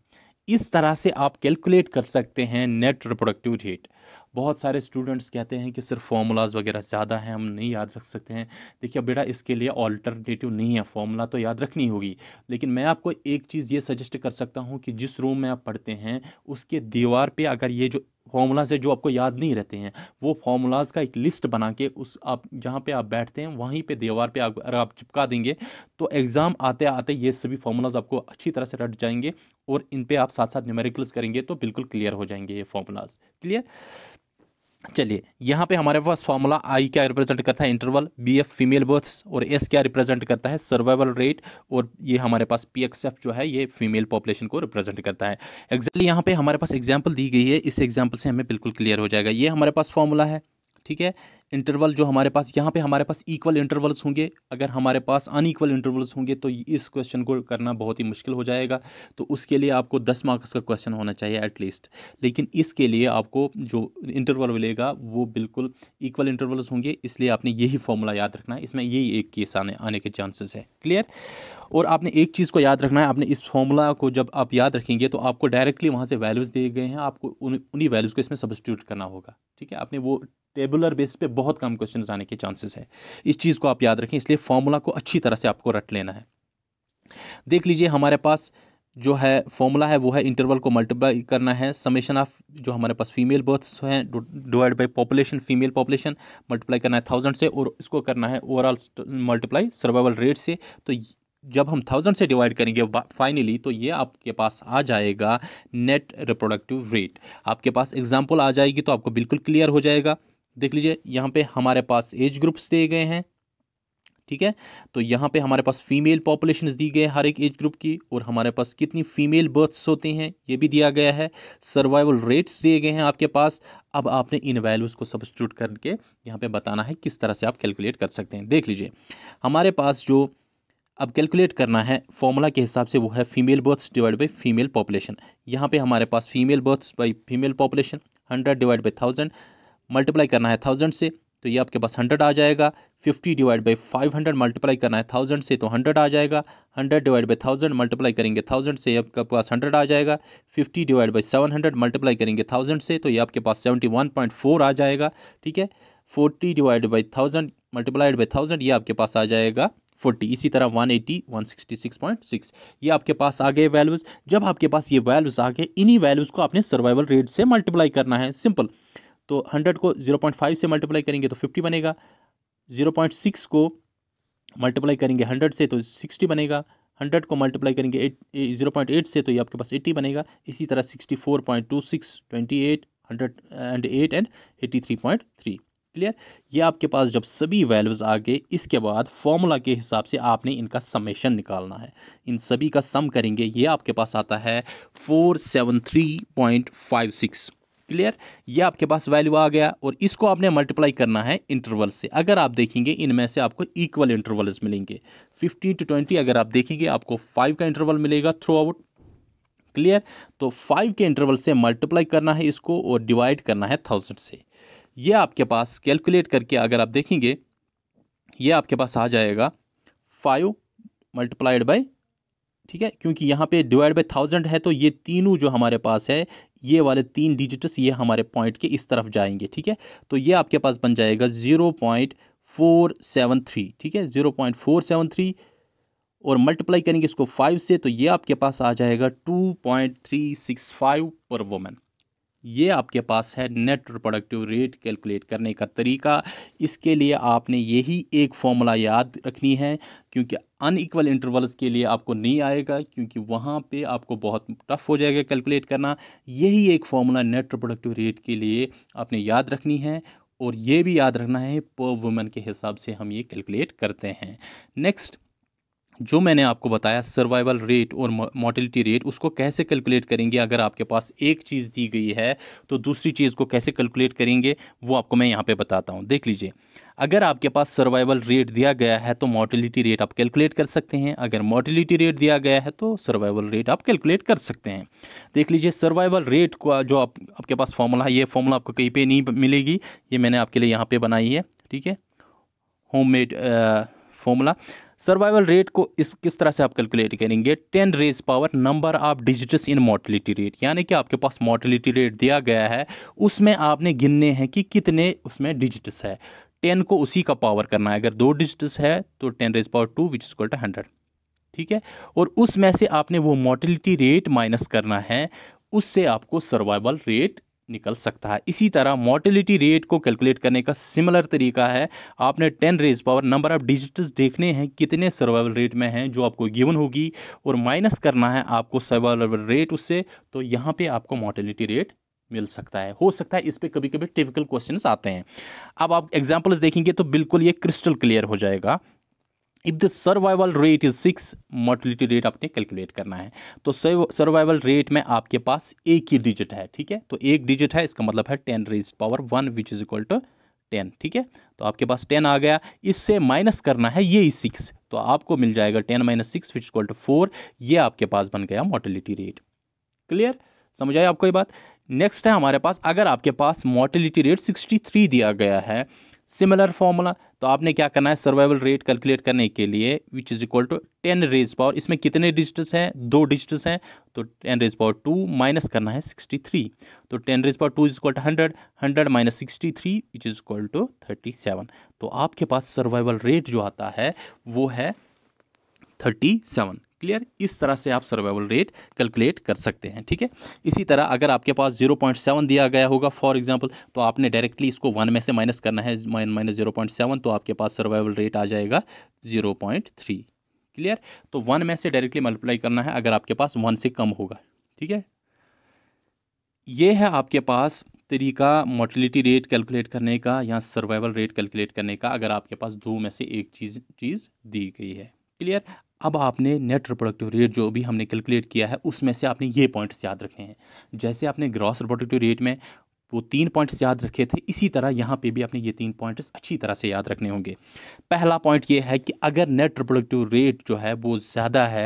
इस तरह से आप कैलकुलेट कर सकते हैं नेट रिप्रोडक्टिव रेट बहुत सारे स्टूडेंट्स कहते हैं कि सिर्फ फार्मूलाज वगैरह ज़्यादा हैं हम नहीं याद रख सकते हैं देखिए बेटा इसके लिए ऑल्टरनेटिव नहीं है फॉर्मूला तो याद रखनी होगी लेकिन मैं आपको एक चीज़ ये सजेस्ट कर सकता हूँ कि जिस रूम में आप पढ़ते हैं उसके दीवार पर अगर ये जो फार्मूलाज है जो आपको याद नहीं रहते हैं वो फार्मूलाज का एक लिस्ट बना के उस आप जहाँ पे आप बैठते हैं वहीं पे दीवार पे आप अगर आप चिपका देंगे तो एग्ज़ाम आते आते ये सभी फार्मूलाज आपको अच्छी तरह से रट जाएंगे और इन पे आप साथ साथ न्यूमेरिकल्स करेंगे तो बिल्कुल क्लियर हो जाएंगे ये फार्मूलाज क्लियर चलिए यहाँ पे हमारे पास फॉर्मूला आई क्या रिप्रेजेंट करता है interval B F female births और एस क्या रिप्रेजेंट करता है सर्वाइवल रेट और ये हमारे पास पी एक्स एफ जो है ये फीमेल पॉपुलेशन को रिप्रेजेंट करता है एग्जैक्टली यहाँ पे हमारे पास एग्जाम्पल दी गई है इस एग्जाम्पल से हमें बिल्कुल क्लियर हो जाएगा ये हमारे पास फॉर्मूला है ठीक है इंटरवल जो हमारे पास यहाँ पे हमारे पास इक्वल इंटरवल्स होंगे अगर हमारे पास एकवल इंटरवल्स होंगे तो इस क्वेश्चन को करना बहुत ही मुश्किल हो जाएगा तो उसके लिए आपको दस मार्क्स का क्वेश्चन होना चाहिए एटलीस्ट लेकिन इसके लिए आपको जो इंटरवल मिलेगा वो बिल्कुल इक्वल इंटरवल्स होंगे इसलिए आपने यही फॉर्मूला याद रखना है इसमें यही एक केस आने आने के चांसेस है क्लियर और आपने एक चीज़ को याद रखना है आपने इस फॉर्मूला को जब आप याद रखेंगे तो आपको डायरेक्टली वहाँ से वैल्यूज़ दिए गए हैं आपको उन्हीं वैल्यूज़ को इसमें सब्सटीट्यूट करना होगा ठीक है आपने वो टेबुलर बेसिस पे बहुत कम क्वेश्चन आने के चांसेस है इस चीज़ को आप याद रखें इसलिए फॉर्मूला को अच्छी तरह से आपको रट लेना है देख लीजिए हमारे पास जो है फॉर्मूला है वो है इंटरवल को मल्टीप्लाई करना है समेशन ऑफ जो हमारे पास फीमेल बर्थ्स हैं divide by population female population multiply करना है थाउजेंड से और इसको करना है ओवरऑल मल्टीप्लाई सर्वाइवल रेट से तो जब हम थाउजेंड से डिवाइड करेंगे फाइनली तो ये आपके पास आ जाएगा नेट रिप्रोडक्टिव रेट आपके पास एग्जाम्पल आ जाएगी तो आपको बिल्कुल क्लियर हो जाएगा देख लीजिए यहाँ पे हमारे पास एज ग्रुप्स दिए गए हैं ठीक है तो यहाँ पे हमारे पास फीमेल पॉपुलेशन दी गए हर एक एज ग्रुप की और हमारे पास कितनी फीमेल बर्थ्स होते हैं ये भी दिया गया है सर्वाइवल रेट्स दिए गए हैं आपके पास अब आपने इन वैल्यूज़ को सब्सिट्यूट करके यहाँ पे बताना है किस तरह से आप कैलकुलेट कर सकते हैं देख लीजिए हमारे पास जो अब कैलकुलेट करना है फॉर्मूला के हिसाब से वो है female births divide by female population यहाँ पे हमारे पास female births by female population hundred divide by thousand multiply करना है थाउजेंड से तो ये आपके पास हंड्रेड आ जाएगा fifty divide by five hundred multiply करना है थाउजेंड से तो हंड्रेड आ जाएगा hundred divide by thousand multiply करेंगे थाउजेंड से आपके पास हंड्रेड आ जाएगा fifty divide by seven hundred multiply करेंगे थाउजेंड से तो ये आपके पास सेवेंटी वन पॉइंट फोर आ जाएगा ठीक है forty divide by thousand multiplied by thousand ये आपके पास आ जाएगा 40 इसी तरह 180 166.6 ये आपके पास आ गए वैल्यूज़ जब आपके पास ये वैल्यूज़ आ गए इन्हीं वैल्यूज़ को आपने सर्वाइवल रेट से मल्टीप्लाई करना है सिंपल तो हंड्रेड को जीरो पॉइंट फाइव से मल्टीप्लाई करेंगे तो फिफ्टी बनेगा जीरो पॉइंट सिक्स को मल्टीप्लाई करेंगे हंड्रेड से तो सिक्सटी बनेगा हंड्रेड को मल्टीप्लाई करेंगे 0.8 जीरो पॉइंट एट से तो ये आपके पास एट्टी बनेगा इसी तरह sixty four point two six twenty eight hundred and eight and eighty three point three clear ये आपके पास जब सभी वैल्यूज आ गए इसके बाद फॉर्मूला के हिसाब से आपने इनका समेशन निकालना है इन सभी का सम करेंगे ये आपके पास आता है four seven three point five six clear ये आपके पास वैल्यू आ गया और इसको आपने मल्टीप्लाई करना है इंटरवल से अगर आप देखेंगे इनमें से आपको इक्वल इंटरवल्स मिलेंगे 15 टू 20 अगर आप देखेंगे आपको 5 का इंटरवल मिलेगा थ्रू आउट क्लियर तो 5 के इंटरवल से मल्टीप्लाई करना है इसको और डिवाइड करना है थाउजेंड से यह आपके पास कैलकुलेट करके अगर आप देखेंगे ये आपके पास आ जाएगा फाइव मल्टीप्लाइड बाई ठीक है क्योंकि यहाँ पे डिवाइड बाई थाउजेंड है तो ये तीनों जो हमारे पास है ये वाले तीन डिजिट्स ये हमारे पॉइंट के इस तरफ जाएंगे ठीक है तो ये आपके पास बन जाएगा zero point four seven three ठीक है zero point four seven three और मल्टीप्लाई करेंगे इसको फाइव से तो ये आपके पास आ जाएगा two point three six five per women ये आपके पास है नेट प्रोडक्टिव रेट कैलकुलेट करने का तरीका इसके लिए आपने यही एक फॉर्मूला याद रखनी है क्योंकि अनइक्वल इंटरवल्स के लिए आपको नहीं आएगा क्योंकि वहाँ पे आपको बहुत टफ हो जाएगा कैलकुलेट करना यही एक फॉर्मूला नेट प्रोडक्टिव रेट के लिए आपने याद रखनी है और ये भी याद रखना है पर वुमेन के हिसाब से हम ये कैलकुलेट करते हैं नेक्स्ट जो मैंने आपको बताया सर्वाइवल रेट और मोर्टिलिटी रेट उसको कैसे कैलकुलेट करेंगे अगर आपके पास एक चीज़ दी गई है तो दूसरी चीज़ को कैसे कैलकुलेट करेंगे वो आपको मैं यहाँ पे बताता हूँ देख लीजिए अगर आपके पास सर्वाइवल रेट दिया गया है तो मोर्टिलिटी रेट आप कैलकुलेट कर सकते हैं अगर मोर्टिलिटी रेट दिया गया है तो सर्वाइवल रेट आप कैलकुलेट कर सकते हैं देख लीजिए सर्वाइवल रेट का जो आप, आपके पास फॉर्मूला है ये फॉर्मूला आपको कहीं पर नहीं मिलेगी ये मैंने आपके लिए यहाँ पर बनाई है ठीक है home made formula survival rate को इस किस तरह से आप कैलकुलेट करेंगे ten raise power number of digits in mortality rate यानी कि आपके पास मोटिलिटी रेट दिया गया है उसमें आपने गिनने हैं कि कितने उसमें डिजिट्स है टेन को उसी का पावर करना है अगर दो डिजिट्स है तो ten raise power two which is two hundred ठीक है और उसमें से आपने वो मोटिलिटी रेट माइनस करना है उससे आपको सर्वाइवल रेट निकल सकता है इसी तरह मोर्टिलिटी रेट को कैलकुलेट करने का सिमिलर तरीका है आपने ten raise power number of digits देखने हैं कितने सर्वाइवल रेट में हैं जो आपको गिवन होगी और माइनस करना है आपको सर्वाइवल रेट उससे तो यहाँ पे आपको मोर्टिलिटी रेट मिल सकता है हो सकता है इस पर कभी कभी टिपिकल क्वेश्चन आते हैं अब आप एग्जाम्पल्स देखेंगे तो बिल्कुल ये क्रिस्टल क्लियर हो जाएगा if the survival rate is six mortality rate आपने कैलकुलेट करना है तो सर्वाइवल रेट में आपके पास एक ही डिजिट है ठीक है तो एक डिजिट है इसका मतलब है ten raise power one which is equal to ten ठीक है तो आपके पास टेन आ गया इससे माइनस करना है ये ही सिक्स तो आपको मिल जाएगा ten minus six which equal to four ये आपके पास बन गया मोर्टिलिटी रेट क्लियर समझ आए आपको ये बात नेक्स्ट है हमारे पास अगर आपके पास मोर्टिलिटी रेट थ्री दिया गया है सिमिलर फॉर्मूला तो आपने क्या करना है सर्वाइवल रेट कैलकुलेट करने के लिए which is equal to ten raise power इसमें कितने डिजिट्स हैं दो डिजिट्स हैं तो ten raise power two minus करना है सिक्सटी थ्री तो ten raise power two is equal to hundred hundred minus sixty three which is equal to thirty seven तो आपके पास सर्वाइवल रेट जो आता है वो है थर्टी सेवन क्लियर इस तरह से आप सर्वाइवल रेट कैलकुलेट कर सकते हैं ठीक है इसी तरह अगर आपके पास 0.7 दिया गया होगा फॉर एग्जांपल तो आपने डायरेक्टली इसको वन में से माइनस करना है माइनस जीरो तो आपके पास सर्वाइवल रेट आ जाएगा जीरो क्लियर तो वन में से डायरेक्टली मल्टीप्लाई करना है अगर आपके पास वन से कम होगा ठीक है ये है आपके पास तरीका मोटिलिटी रेट कैलकुलेट करने का या सर्वाइवल रेट कैलकुलेट करने का अगर आपके पास दो में से एक चीज़ चीज़ दी गई है क्लियर अब आपने नेट प्रोडक्टिव रेट जो भी हमने कैलकुलेट किया है उसमें से आपने ये पॉइंट्स याद रखे हैं जैसे आपने ग्रॉस प्रोडक्टिव रेट में वो तीन पॉइंट्स याद रखे थे इसी तरह यहाँ पे भी आपने ये तीन पॉइंट्स अच्छी तरह से याद रखने होंगे पहला पॉइंट ये है कि अगर नेट प्रोडक्टिव रेट जो है वो ज़्यादा है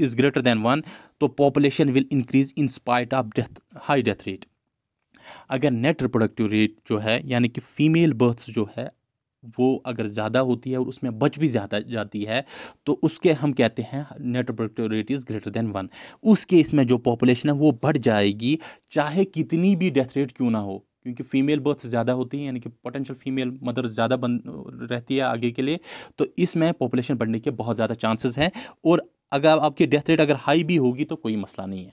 इज़ ग्रेटर दैन वन तो population will increase in spite of death high death rate अगर नेट प्रोडक्टिव रेट जो है यानी कि फीमेल बर्थ्स जो है वो अगर ज़्यादा होती है और उसमें बच भी ज़्यादा जाती है तो उसके हम कहते हैं net productive rate is greater than one उस केस में जो पॉपुलेशन है वो बढ़ जाएगी चाहे कितनी भी डेथ रेट क्यों ना हो क्योंकि फीमेल बर्थ ज़्यादा होती है यानी कि पोटेंशियल फीमेल मदर ज़्यादा बन रहती है आगे के लिए तो इसमें पॉपुलेशन बढ़ने के बहुत ज़्यादा चांसेस हैं और अगर आपकी डेथ रेट अगर हाई भी होगी तो कोई मसला नहीं है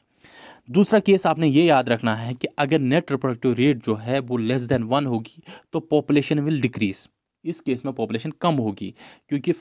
दूसरा केस आपने ये याद रखना है कि अगर नेट रिप्रोडक्टिव रेट जो है वो लेस देन वन होगी तो पॉपुलेशन विल डिक्रीज़ इस केस में पॉपुलेशन कम होगी क्योंकि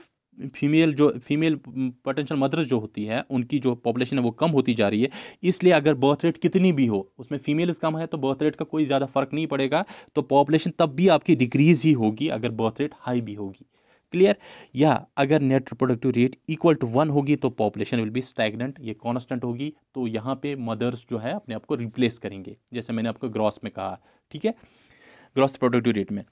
फीमेल जो फीमेल पोटेंशियल मदर्स जो होती है उनकी जो पॉपुलेशन है वो कम होती जा रही है इसलिए अगर बर्थ रेट कितनी भी हो उसमें फीमेल्स कम है तो बर्थ रेट का कोई ज़्यादा फर्क नहीं पड़ेगा तो पॉपुलेशन तब भी आपकी डिक्रीज ही होगी अगर बर्थ रेट हाई भी होगी क्लियर या अगर net reproductive rate equal to one होगी तो पॉपुलेशन विल बी स्टैगनेंट ये कॉन्स्टेंट होगी तो यहाँ पे मदर्स जो है अपने आप को रिप्लेस करेंगे जैसे मैंने आपको ग्रॉस में कहा ठीक है ग्रॉस प्रोडक्टिव रेट में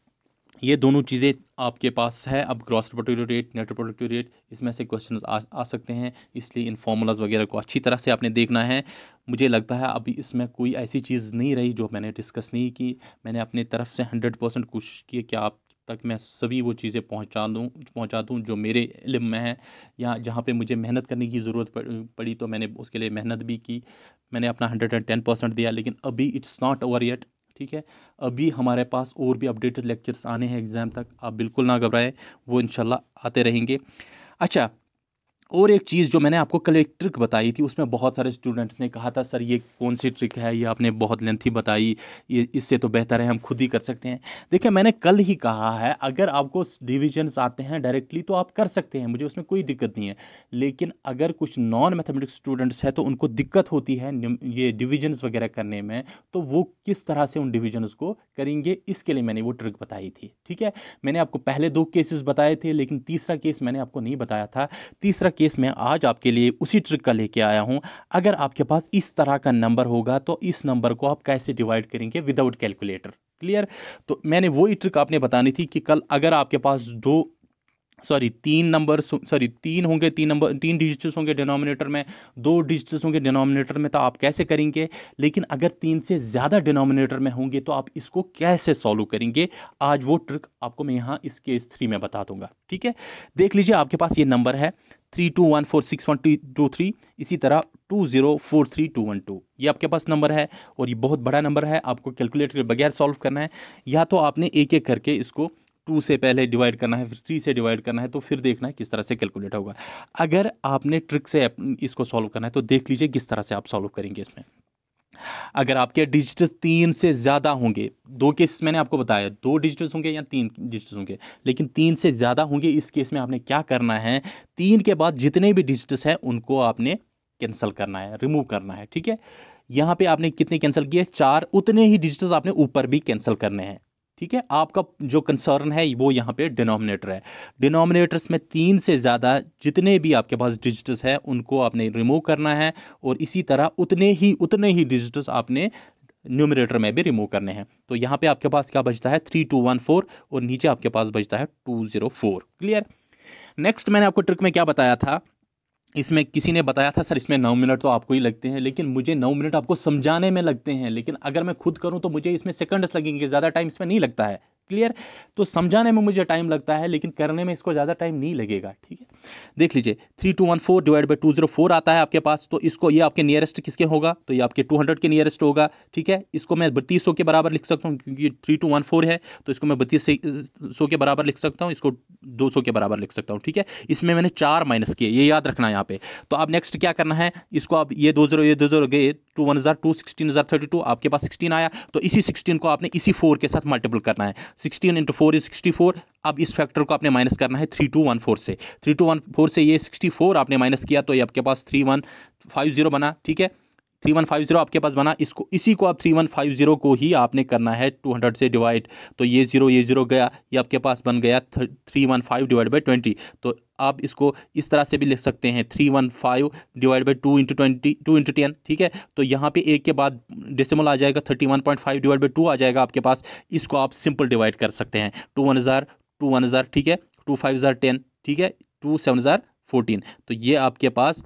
ये दोनों चीज़ें आपके पास है अब gross productive rate net productive rate इसमें से क्वेश्चन आ, आ सकते हैं इसलिए इन फॉर्मूलाज वगैरह को अच्छी तरह से आपने देखना है मुझे लगता है अभी इसमें कोई ऐसी चीज़ नहीं रही जो मैंने डिस्कस नहीं की मैंने अपने तरफ से हंड्रेड परसेंट कोशिश की कि आप तक मैं सभी वो चीज़ें पहुंचा दूं पहुंचा दूं जो मेरे इलम में है या जहाँ पे मुझे मेहनत करने की ज़रूरत पड़ी तो मैंने उसके लिए मेहनत भी की मैंने अपना हंड्रेड एंड टेन परसेंट दिया लेकिन अभी इट्स नॉट ओवर येट ठीक है अभी हमारे पास और भी अपडेटेड लेक्चर्स आने हैं एग्ज़ाम तक आप बिल्कुल ना घबराएं वो इनशाला आते रहेंगे अच्छा और एक चीज़ जो मैंने आपको कल एक ट्रिक बताई थी उसमें बहुत सारे स्टूडेंट्स ने कहा था सर ये कौन सी ट्रिक है ये आपने बहुत लेंथी बताई ये इससे तो बेहतर है हम खुद ही कर सकते हैं देखिए मैंने कल ही कहा है अगर आपको डिविजन्स आते हैं डायरेक्टली तो आप कर सकते हैं मुझे उसमें कोई दिक्कत नहीं है लेकिन अगर कुछ नॉन मैथमेटिक्स स्टूडेंट्स हैं तो उनको दिक्कत होती है ये डिविजन्स वगैरह करने में तो वो किस तरह से उन डिविजन्स को करेंगे इसके लिए मैंने वो ट्रिक बताई थी ठीक है मैंने आपको पहले दो केसेस बताए थे लेकिन तीसरा केस मैंने आपको नहीं बताया था तीसरा केस में आज आपके लिए उसी ट्रिक का लेके आया हूं अगर आपके पास इस तरह का नंबर होगा तो इस नंबर को आप कैसे डिवाइड करेंगे विदाउट कैलकुलेटर क्लियर तो मैंने वही ट्रिक आपने बतानी थी कि कल अगर आपके पास दो सॉरी तीन नंबर सॉरी तीन होंगे तीन नंबर तीन डिजिट्स होंगे डिनोमिनेटर में दो डिजिट्स होंगे डिनोमिनेटर में तो आप कैसे करेंगे लेकिन अगर तीन से ज़्यादा डिनोमिनेटर में होंगे तो आप इसको कैसे सॉल्व करेंगे आज वो ट्रिक आपको मैं यहाँ इस केस थ्री में बता दूंगा ठीक है देख लीजिए आपके पास ये नंबर है three two one four six one two two three इसी तरह two zero four three two one two ये आपके पास नंबर है और ये बहुत बड़ा नंबर है आपको कैलकुलेट के बगैर सॉल्व करना है या तो आपने एक एक करके इसको टू से पहले डिवाइड करना है फिर थ्री से डिवाइड करना है तो फिर देखना है किस तरह से कैलकुलेट होगा अगर आपने ट्रिक से इसको सॉल्व करना है तो देख लीजिए किस तरह से आप सॉल्व करेंगे इसमें अगर आपके डिजिट तीन से ज़्यादा होंगे दो केस मैंने आपको बताया दो डिजिटल्स होंगे या तीन डिजिटल्स होंगे लेकिन तीन से ज़्यादा होंगे इस केस में आपने क्या करना है तीन के बाद जितने भी डिजिटल्स हैं उनको आपने कैंसिल करना है रिमूव करना है ठीक है यहाँ पे आपने कितने कैंसिल किए चार उतने ही डिजिटल्स आपने ऊपर भी कैंसिल करने हैं ठीक है आपका जो कंसर्न है वो यहाँ पे डिनोमिनेटर है डिनोमिनेटर्स में तीन से ज़्यादा जितने भी आपके पास डिजिटल्स है उनको आपने रिमूव करना है और इसी तरह उतने ही उतने ही डिजिटल्स आपने न्यूमिनेटर में भी रिमूव करने हैं तो यहाँ पे आपके पास क्या बचता है थ्री टू वन फोर और नीचे आपके पास बचता है two zero four clear next मैंने आपको ट्रिक में क्या बताया था इसमें किसी ने बताया था सर इसमें नौ मिनट तो आपको ही लगते हैं लेकिन मुझे नौ मिनट आपको समझाने में लगते हैं लेकिन अगर मैं खुद करूं तो मुझे इसमें सेकंड्स लगेंगे ज़्यादा टाइम इसमें नहीं लगता है क्लियर तो समझाने में मुझे टाइम लगता है लेकिन करने में इसको ज़्यादा टाइम नहीं लगेगा ठीक है देख लीजिए three two one four divide by two zero four आता है आपके पास तो इसको ये आपके नियरेस्ट किसके होगा तो ये आपके टू हंड्रेड के नियरेस्ट होगा ठीक है इसको मैं बत्तीस के बराबर लिख सकता हूँ क्योंकि थ्री टू वन फोर है तो इसको मैं बत्तीस सौ के बराबर लिख सकता हूँ इसको दो सौ के बराबर लिख सकता हूँ ठीक है इसमें मैंने चार माइनस किए ये याद रखना है यहाँ पे तो आप नेक्स्ट क्या करना है इसको आप ये दो जीरो ये दो जीरो गए टू वन हज़ार टू सिक्सटीन हज़ार थर्टी टू आपके पास सिक्सटीन आया तो इसी सिक्सटीन को आपने इसी फोर के साथ मल्टीपल करना है sixteen into four is sixty four अब इस फैक्टर को आपने माइनस करना है थ्री टू वन फोर से थ्री टू वन फोर से ये सिक्सटी फोर आपने माइनस किया तो ये आपके पास थ्री वन फाइव जीरो बना ठीक है थ्री वन फाइव जीरो आपके पास बना इसको इसी को आप थ्री वन फाइव जीरो को ही आपने करना है टू हंड्रेड से डिवाइड तो ये जीरो ये जीरो गया ये आपके पास बन गया three one five divide by twenty तो आप इसको इस तरह से भी लिख सकते हैं three one five divide by two into twenty two into ten ठीक है तो यहाँ पे एक के बाद डेसिमल आ जाएगा thirty one point five divide by two आ जाएगा आपके पास इसको आप सिंपल डिवाइड कर सकते हैं टू वन हज़ार टू वन हज़ार ठीक है टू फाइव हज़ार टेन ठीक है टू सेवन हज़ार फोर्टीन तो ये आपके पास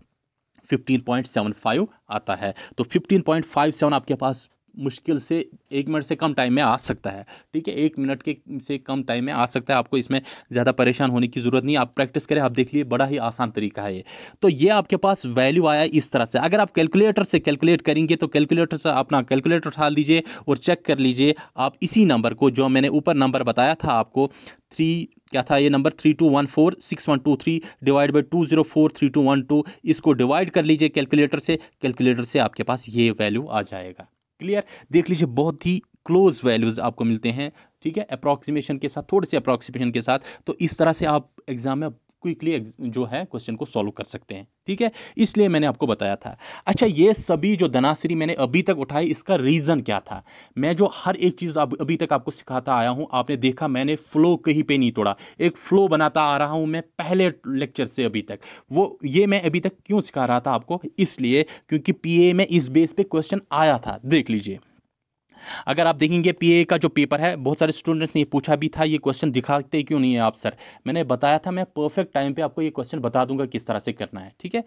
15.75 आता है तो 15.57 आपके पास मुश्किल से एक मिनट से कम टाइम में आ सकता है ठीक है एक मिनट के से कम टाइम में आ सकता है आपको इसमें ज़्यादा परेशान होने की ज़रूरत नहीं आप प्रैक्टिस करें आप देखिए बड़ा ही आसान तरीका है ये तो ये आपके पास वैल्यू आया इस तरह से अगर आप कैलकुलेटर से कैलकुलेट करेंगे तो कैलकुलेटर से अपना कैलकुलेटर उठा लीजिए और चेक कर लीजिए आप इसी नंबर को जो मैंने ऊपर नंबर बताया था आपको थ्री क्या था ये number three two one four six one two three divide by two zero four three two one two इसको डिवाइड कर लीजिए कैलकुलेटर से कैलकुलेटर से आपके पास ये वैल्यू आ जाएगा क्लियर देख लीजिए बहुत ही क्लोज वैल्यूज आपको मिलते हैं ठीक है अप्रोक्सीमेशन के साथ थोड़े से अप्रोक्सीमेशन के साथ तो इस तरह से आप एग्जाम में क्विकली जो है क्वेश्चन को सॉल्व कर सकते हैं ठीक है इसलिए मैंने आपको बताया था अच्छा ये सभी जो धनाश्री मैंने अभी तक उठाई इसका रीज़न क्या था मैं जो हर एक चीज़ अब अभी तक आपको सिखाता आया हूँ आपने देखा मैंने फ्लो कहीं पे नहीं तोड़ा एक फ्लो बनाता आ रहा हूँ मैं पहले लेक्चर से अभी तक वो ये मैं अभी तक क्यों सिखा रहा था आपको इसलिए क्योंकि पीए में इस बेस पे क्वेश्चन आया था देख लीजिए अगर आप देखेंगे पी का जो पेपर है बहुत सारे स्टूडेंट्स ने पूछा भी था ये क्वेश्चन दिखाते क्यों नहीं है आप सर मैंने बताया था मैं परफेक्ट टाइम पे आपको ये क्वेश्चन बता दूंगा किस तरह से करना है ठीक है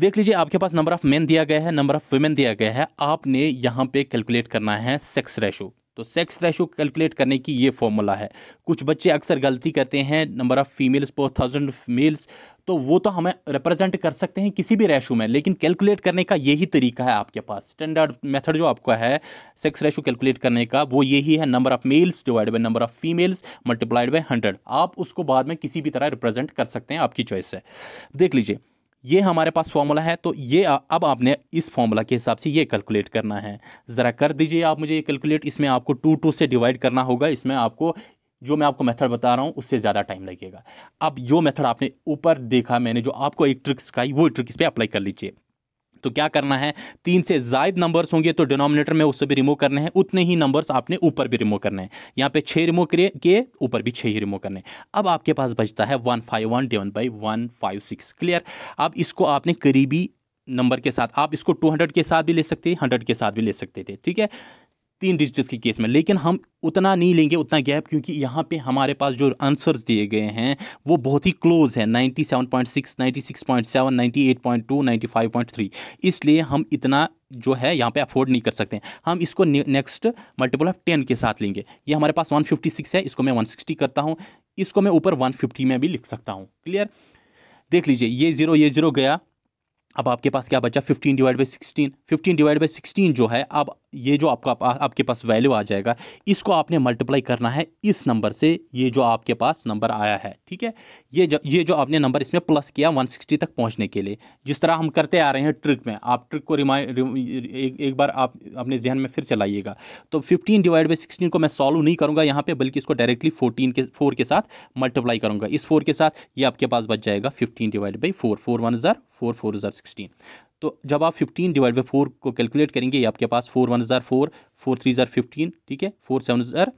देख लीजिए आपके पास नंबर ऑफ मेन दिया गया है नंबर ऑफ वुमेन दिया गया है आपने यहाँ पे कैलकुलेट करना है सेक्स रेशो तो सेक्स रेशो कैलकुलेट करने की ये फॉर्मूला है कुछ बच्चे अक्सर गलती करते हैं number of females per thousand males तो वो तो हमें रिप्रेजेंट कर सकते हैं किसी भी रेशो में लेकिन कैलकुलेट करने का यही तरीका है आपके पास स्टैंडर्ड मेथड जो आपका है सेक्स रेशो कैलकुलेट करने का वो यही है number of males divide by number of females multiplied by hundred आप उसको बाद में किसी भी तरह रिप्रेजेंट कर सकते हैं आपकी चॉइस है देख लीजिए ये हमारे पास फॉर्मूला है तो ये अब आपने इस फॉर्मूला के हिसाब से ये कैलकुलेट करना है ज़रा कर दीजिए आप मुझे ये कैलकुलेट इसमें आपको टू टू से डिवाइड करना होगा इसमें आपको जो मैं आपको मेथड बता रहा हूँ उससे ज़्यादा टाइम लगेगा अब जो मेथड आपने ऊपर देखा मैंने जो आपको एक ट्रिक सिखाई वो ट्रिक इस पर अप्लाई कर लीजिए तो क्या करना है तीन से जायद नंबर्स होंगे तो डिनोमिनेटर में उससे भी रिमूव करने हैं उतने ही नंबर्स आपने ऊपर भी रिमूव करने हैं यहाँ पे छः रिमूव के ऊपर भी छः ही रिमूव करने अब आपके पास बचता है one five one divide by one five six clear अब इसको आपने करीबी नंबर के साथ आप इसको 200 के साथ भी ले सकते हैं 100 के साथ भी ले सकते थे ठीक है तीन डिजिट्स के केस में लेकिन हम उतना नहीं लेंगे उतना गैप क्योंकि यहाँ पे हमारे पास जो आंसर्स दिए गए हैं वो बहुत ही क्लोज है 97.6, 96.7, 98.2, 95.3 इसलिए हम इतना जो है यहाँ पे अफोर्ड नहीं कर सकते हम इसको नेक्स्ट मल्टीपल ऑफ टेन के साथ लेंगे ये हमारे पास 156 है इसको मैं 160 करता हूँ इसको मैं ऊपर 150 में भी लिख सकता हूँ क्लियर देख लीजिए ये जीरो ये जीरो गया अब आपके पास क्या बचा 15 डिवाइड बाई 16 15 डिवाइड बाई 16 जो है अब ये जो आपका आपके पास वैल्यू आ जाएगा इसको आपने मल्टीप्लाई करना है इस नंबर से ये जो आपके पास नंबर आया है ठीक है ये जो ये जो आपने नंबर इसमें प्लस किया 160 तक पहुंचने के लिए जिस तरह हम करते आ रहे हैं ट्रिक में आप ट्रिक को रिमाइंड एक, एक बार आप अपने जहन में फिर चलाइएगा तो फिफ्टीन डिवाइड बाई सिक्सटीन को मैं सॉल्व नहीं करूँगा यहाँ पर बल्कि इसको डायरेक्टली फोर्टीन के फोर के साथ मल्टीप्लाई करूंगा इस फोर के साथ ये आपके पास बच जाएगा fifteen divide by four four one हज़ार फोर फोर हज़ार सिक्सटीन तो जब आप 15 डिवाइड बाई फोर को कैलकुलेट करेंगे ये आपके पास फोर वन हज़ार फोर फोर थ्री हज़ार फिफ्टीन ठीक है फोर सेवन हज़ार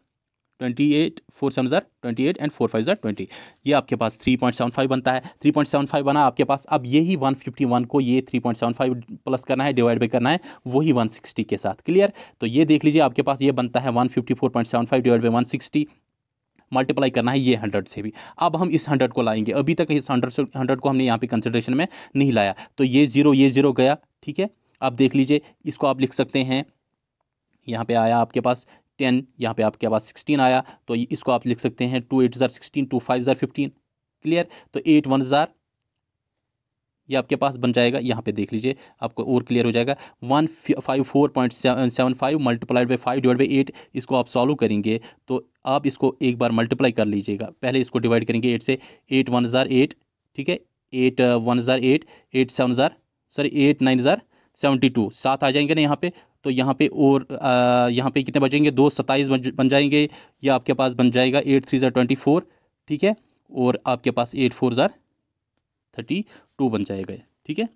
ट्वेंटी एट फोर सेवन हज़ार twenty eight and four five हज़ार ट्वेंटी ये आपके पास थ्री पॉइंट सेवन फाइव बनता है थ्री पॉइंट सेवन फाइव बना आपके पास अब यही वन फिफ्टी वन को ये three point seven five plus करना है डिवाइड बाई करना है वही वन सिक्सटी के साथ क्लियर तो ये देख लीजिए आपके पास ये बनता है one fifty four point seven five divide by one sixty multiply करना है ये हंड्रेड से भी अब हम इस हंड्रेड को लाएंगे अभी तक इस हंड्रेड से हंड्रेड को हमने यहाँ पे कंसिडरेशन में नहीं लाया तो ये जीरो ये जीरो गया ठीक है आप देख लीजिए इसको आप लिख सकते हैं यहाँ पे आया आपके पास टेन यहाँ पे आपके पास सिक्सटीन आया तो इसको आप लिख सकते हैं टू एट हज़ार सिक्सटीन टू फाइव हज़ार फिफ्टीन क्लियर तो एट वन हज़ार ये आपके पास बन जाएगा यहाँ पे देख लीजिए आपको और क्लियर हो जाएगा one five four point seven five multiplied by five divide by eight इसको आप सॉल्व करेंगे तो आप इसको एक बार मल्टीप्लाई कर लीजिएगा पहले इसको डिवाइड करेंगे एट से एट वन हज़ार एट ठीक है एट वन हज़ार एट एट सेवन हज़ार सॉरी एट नाइन हज़ार सेवेंटी टू सात आ जाएंगे ना यहाँ पे तो यहाँ पे और uh, यहाँ पे कितने बचेंगे दो सत्ताईस बन जाएंगे ये आपके पास बन जाएगा एट थ्री ज़ार ट्वेंटी फोर ठीक है और आपके पास एट फोर ज़ार थर्टी टू बन जाएगा ठीक है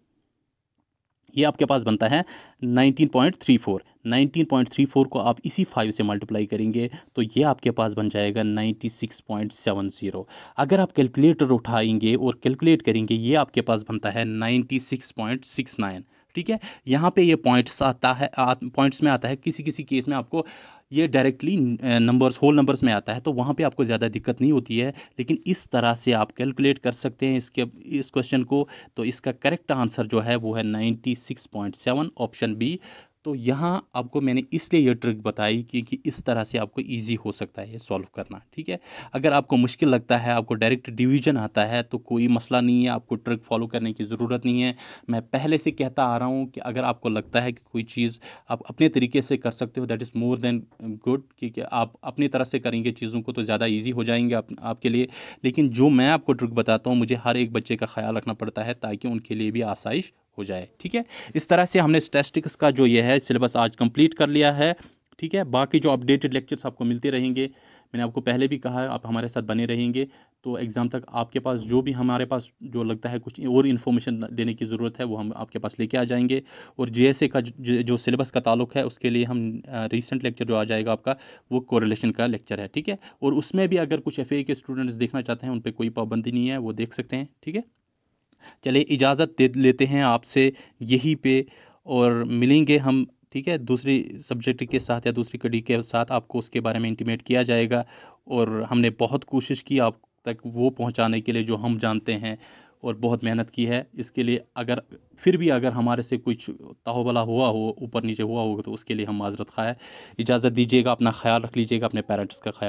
ये आपके पास बनता है 19.34 19.34 को आप इसी फाइव से मल्टीप्लाई करेंगे तो ये आपके पास बन जाएगा 96.70 अगर आप कैलकुलेटर उठाएंगे और कैलकुलेट करेंगे ये आपके पास बनता है 96.69 ठीक है यहाँ पे ये पॉइंट्स आता है पॉइंट्स में आता है किसी किसी केस में आपको ये डायरेक्टली नंबर्स होल नंबर्स में आता है तो वहाँ पे आपको ज़्यादा दिक्कत नहीं होती है लेकिन इस तरह से आप कैलकुलेट कर सकते हैं इसके इस क्वेश्चन को तो इसका करेक्ट आंसर जो है वो है 96.7 ऑप्शन बी तो यहाँ आपको मैंने इसलिए ये ट्रिक बताई क्योंकि इस तरह से आपको इजी हो सकता है ये सॉल्व करना ठीक है अगर आपको मुश्किल लगता है आपको डायरेक्ट डिवीजन आता है तो कोई मसला नहीं है आपको ट्रिक फॉलो करने की ज़रूरत नहीं है मैं पहले से कहता आ रहा हूँ कि अगर आपको लगता है कि कोई चीज़ आप अपने तरीके से कर सकते हो that is more than good क्योंकि आप अपनी तरह से करेंगे चीज़ों को तो ज़्यादा ईजी हो जाएंगे आप, आपके लिए लेकिन जो मैं आपको ट्रिक बताता हूँ मुझे हर एक बच्चे का ख्याल रखना पड़ता है ताकि उनके लिए भी आसाइश हो जाए ठीक है इस तरह से हमने स्टेस्टिक्स का जो ये है सिलेबस आज कंप्लीट कर लिया है ठीक है बाकी जो अपडेटेड लेक्चर्स आपको मिलते रहेंगे मैंने आपको पहले भी कहा आप हमारे साथ बने रहेंगे तो एग्ज़ाम तक आपके पास जो भी हमारे पास जो लगता है कुछ और इन्फॉर्मेशन देने की ज़रूरत है वो हम आपके पास लेके आ जाएंगे और जे का जो सिलेबस का ताल्लुक है उसके लिए हम रिसेंट लेक्चर जो आ जाएगा आपका वो कोरिलेशन का लेक्चर है ठीक है और उसमें भी अगर कुछ एफ के स्टूडेंट्स देखना चाहते हैं उन पर कोई पाबंदी नहीं है वो देख सकते हैं ठीक है चलिए इजाज़त दे लेते हैं आपसे यहीं पे और मिलेंगे हम ठीक है दूसरी सब्जेक्ट के साथ या दूसरी कड़ी के साथ आपको उसके बारे में इंटीमेट किया जाएगा और हमने बहुत कोशिश की आप तक वो पहुंचाने के लिए जो हम जानते हैं और बहुत मेहनत की है इसके लिए अगर फिर भी अगर हमारे से कुछ ताहोबला हुआ हो ऊपर नीचे हुआ होगा तो उसके लिए हम माजरत खाए इजाज़त दीजिएगा अपना ख्याल रख लीजिएगा अपने पेरेंट्स का ख्याल